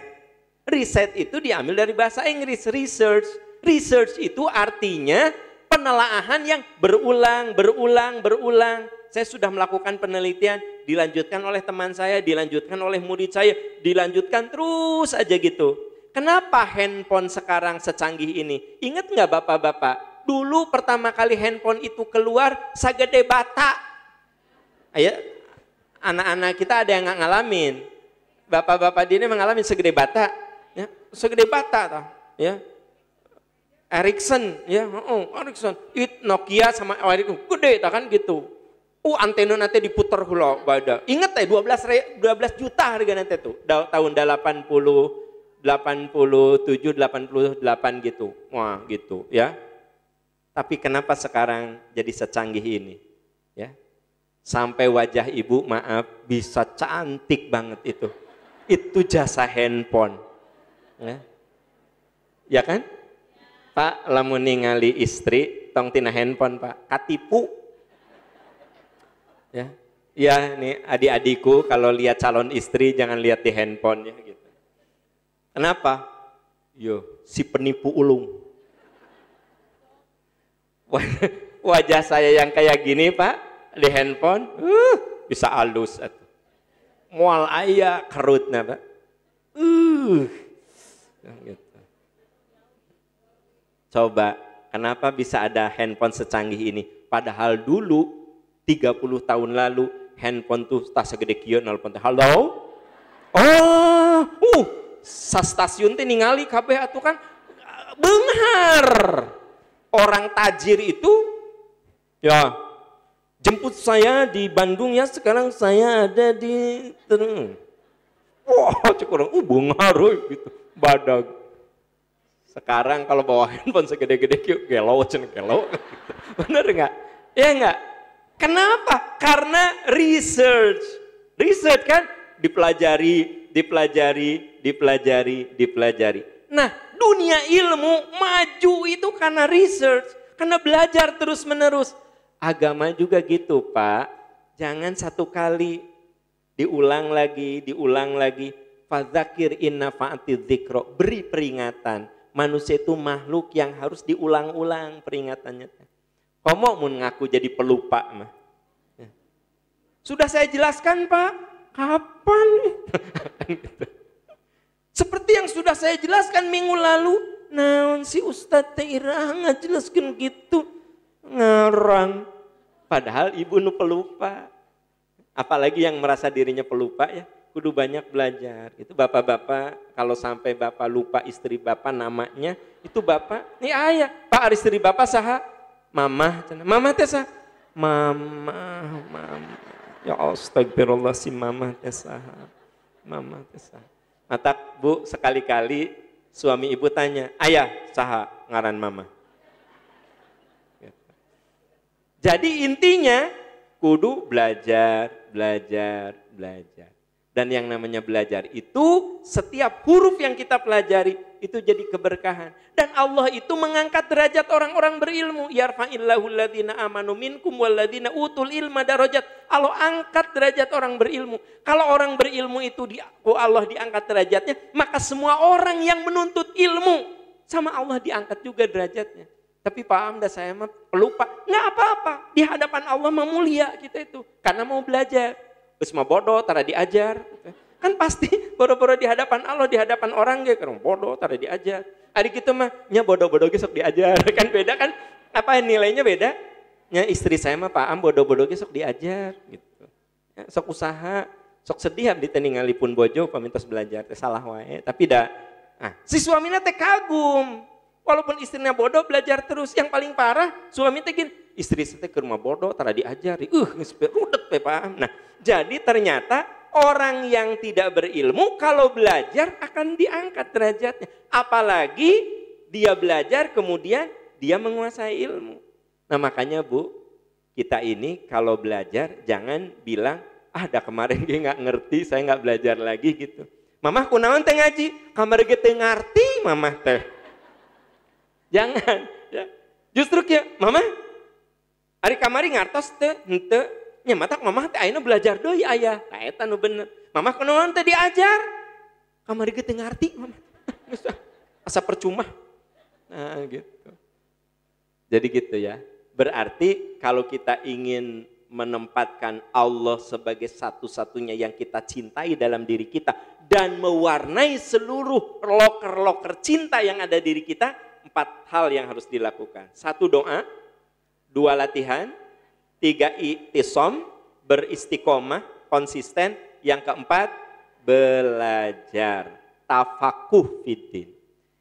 Riset itu diambil dari bahasa Inggris, research. Research itu artinya penelaahan yang berulang, berulang, berulang. Saya sudah melakukan penelitian, dilanjutkan oleh teman saya, dilanjutkan oleh murid saya, dilanjutkan terus aja gitu. Kenapa handphone sekarang secanggih ini? Ingat nggak bapak-bapak? Dulu pertama kali handphone itu keluar, sagede bata. Ayo. Iya anak-anak kita ada yang nggak ngalamin. Bapak-bapak di ini mengalami segede bata, ya, segede bata, toh, ya. Ericsson, ya, oh, Ericsson, it Nokia sama Ericsson, gede, toh kan gitu. Uh, antena nanti diputar hula pada, Ingat ya, 12 12 juta harga nanti tuh, da, tahun 80 87 88 gitu. Wah, gitu, ya. Tapi kenapa sekarang jadi secanggih ini? Ya, sampai wajah ibu maaf bisa cantik banget itu itu jasa handphone ya, ya kan Pak lamun ningali istri tong tina handphone Pak katipu ya ya nih adik-adikku kalau lihat calon istri jangan lihat di handphone ya gitu kenapa yo si penipu ulung wajah saya yang kayak gini Pak di handphone uh, bisa halus Mual ayah kerut Pak. Uh. Nah, gitu. Coba, kenapa bisa ada handphone secanggih ini? Padahal dulu 30 tahun lalu handphone tuh tas segede kio nelpon Halo? Oh, uh, sa stasiun teh ningali kabeh atuh kan benghar. Orang tajir itu ya Jemput saya di Bandung ya, sekarang saya ada di... Wah, wow, cekurang, uh, bungaru gitu, badag. Sekarang kalau bawa handphone segede-gede yuk, gelo, cen gelo. Bener nggak? Ya nggak? Kenapa? Karena research. Research kan dipelajari, dipelajari, dipelajari, dipelajari. Nah, dunia ilmu maju itu karena research, karena belajar terus-menerus. Agama juga gitu Pak, jangan satu kali diulang lagi, diulang lagi. Fadzakir inna fa'ati beri peringatan. Manusia itu makhluk yang harus diulang-ulang peringatannya. Kamu mau ngaku jadi pelupa mah. Sudah saya jelaskan Pak, kapan? Seperti yang sudah saya jelaskan minggu lalu, naon si Ustadz Teirah ngajelaskan gitu ngerang. Padahal ibu nu pelupa. Apalagi yang merasa dirinya pelupa ya, kudu banyak belajar. Itu bapak-bapak, kalau sampai bapak lupa istri bapak namanya, itu bapak, ini ayah, pak istri bapak saha, mama, mama teh mama, mama. Ya astagfirullah si mama teh mama teh saha. Ya bu sekali-kali suami ibu tanya, ayah saha ngaran mama. Jadi intinya kudu belajar, belajar, belajar. Dan yang namanya belajar itu setiap huruf yang kita pelajari itu jadi keberkahan. Dan Allah itu mengangkat derajat orang-orang berilmu. Yarfa'illahu alladhina amanu minkum walladhina utul ilma darajat. Allah angkat derajat orang berilmu. Kalau orang berilmu itu di oh Allah diangkat derajatnya, maka semua orang yang menuntut ilmu sama Allah diangkat juga derajatnya. Tapi Pak Amda saya mah pelupa. Nggak apa-apa. Di hadapan Allah memulia kita itu. Karena mau belajar. Terus mah bodoh, tara diajar. Kan pasti boro-boro di hadapan Allah, di hadapan orang. Gitu. Bodoh, tara diajar. Hari kita gitu mah, nya bodoh-bodoh besok diajar. Kan beda kan. Apa nilainya beda? Ya istri saya mah Pak Am bodoh-bodoh besok diajar. gitu. Ya, sok usaha. Sok sedih abdi teningali pun bojo pamintas belajar. Salah wae. Tapi dah. Ah, si suaminya teh kagum Walaupun istrinya bodoh belajar terus. Yang paling parah suami tekin istri saya ke rumah bodoh tara diajari. Uh, rudet pe paham. Nah, jadi ternyata orang yang tidak berilmu kalau belajar akan diangkat derajatnya. Apalagi dia belajar kemudian dia menguasai ilmu. Nah, makanya Bu, kita ini kalau belajar jangan bilang ah dah kemarin dia nggak ngerti, saya nggak belajar lagi gitu. Mamah kunaon teh ngaji, kamar ge ngerti mamah teh. Jangan. Ya. Justru kia, mama, hari kamari ngartos teh henteu nya mata mama teh ayo belajar doi ayah. Nah eta nu bener. Mama kunaon te diajar? Kamari kita ngerti ngarti mama. Asa percuma. Nah gitu. Jadi gitu ya. Berarti kalau kita ingin menempatkan Allah sebagai satu-satunya yang kita cintai dalam diri kita dan mewarnai seluruh loker-loker cinta yang ada di diri kita, empat hal yang harus dilakukan. Satu doa, dua latihan, tiga itisom, beristiqomah, konsisten, yang keempat belajar, tafakuh fitin.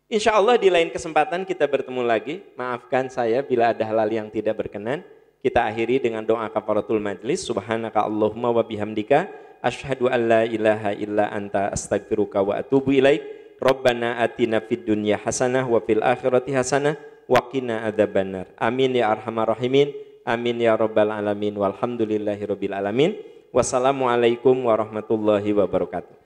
Insya Allah di lain kesempatan kita bertemu lagi. Maafkan saya bila ada hal-hal yang tidak berkenan. Kita akhiri dengan doa kafaratul majlis. Subhanaka Allahumma wa bihamdika. Ashadu an la ilaha illa anta astagfiruka wa atubu ilaih. Rabbana atina fid dunya hasanah wa fil akhirati hasanah wa qina adzabannar. Amin ya arhamar rahimin. Amin ya rabbal alamin. Walhamdulillahirabbil alamin. Wassalamualaikum warahmatullahi wabarakatuh.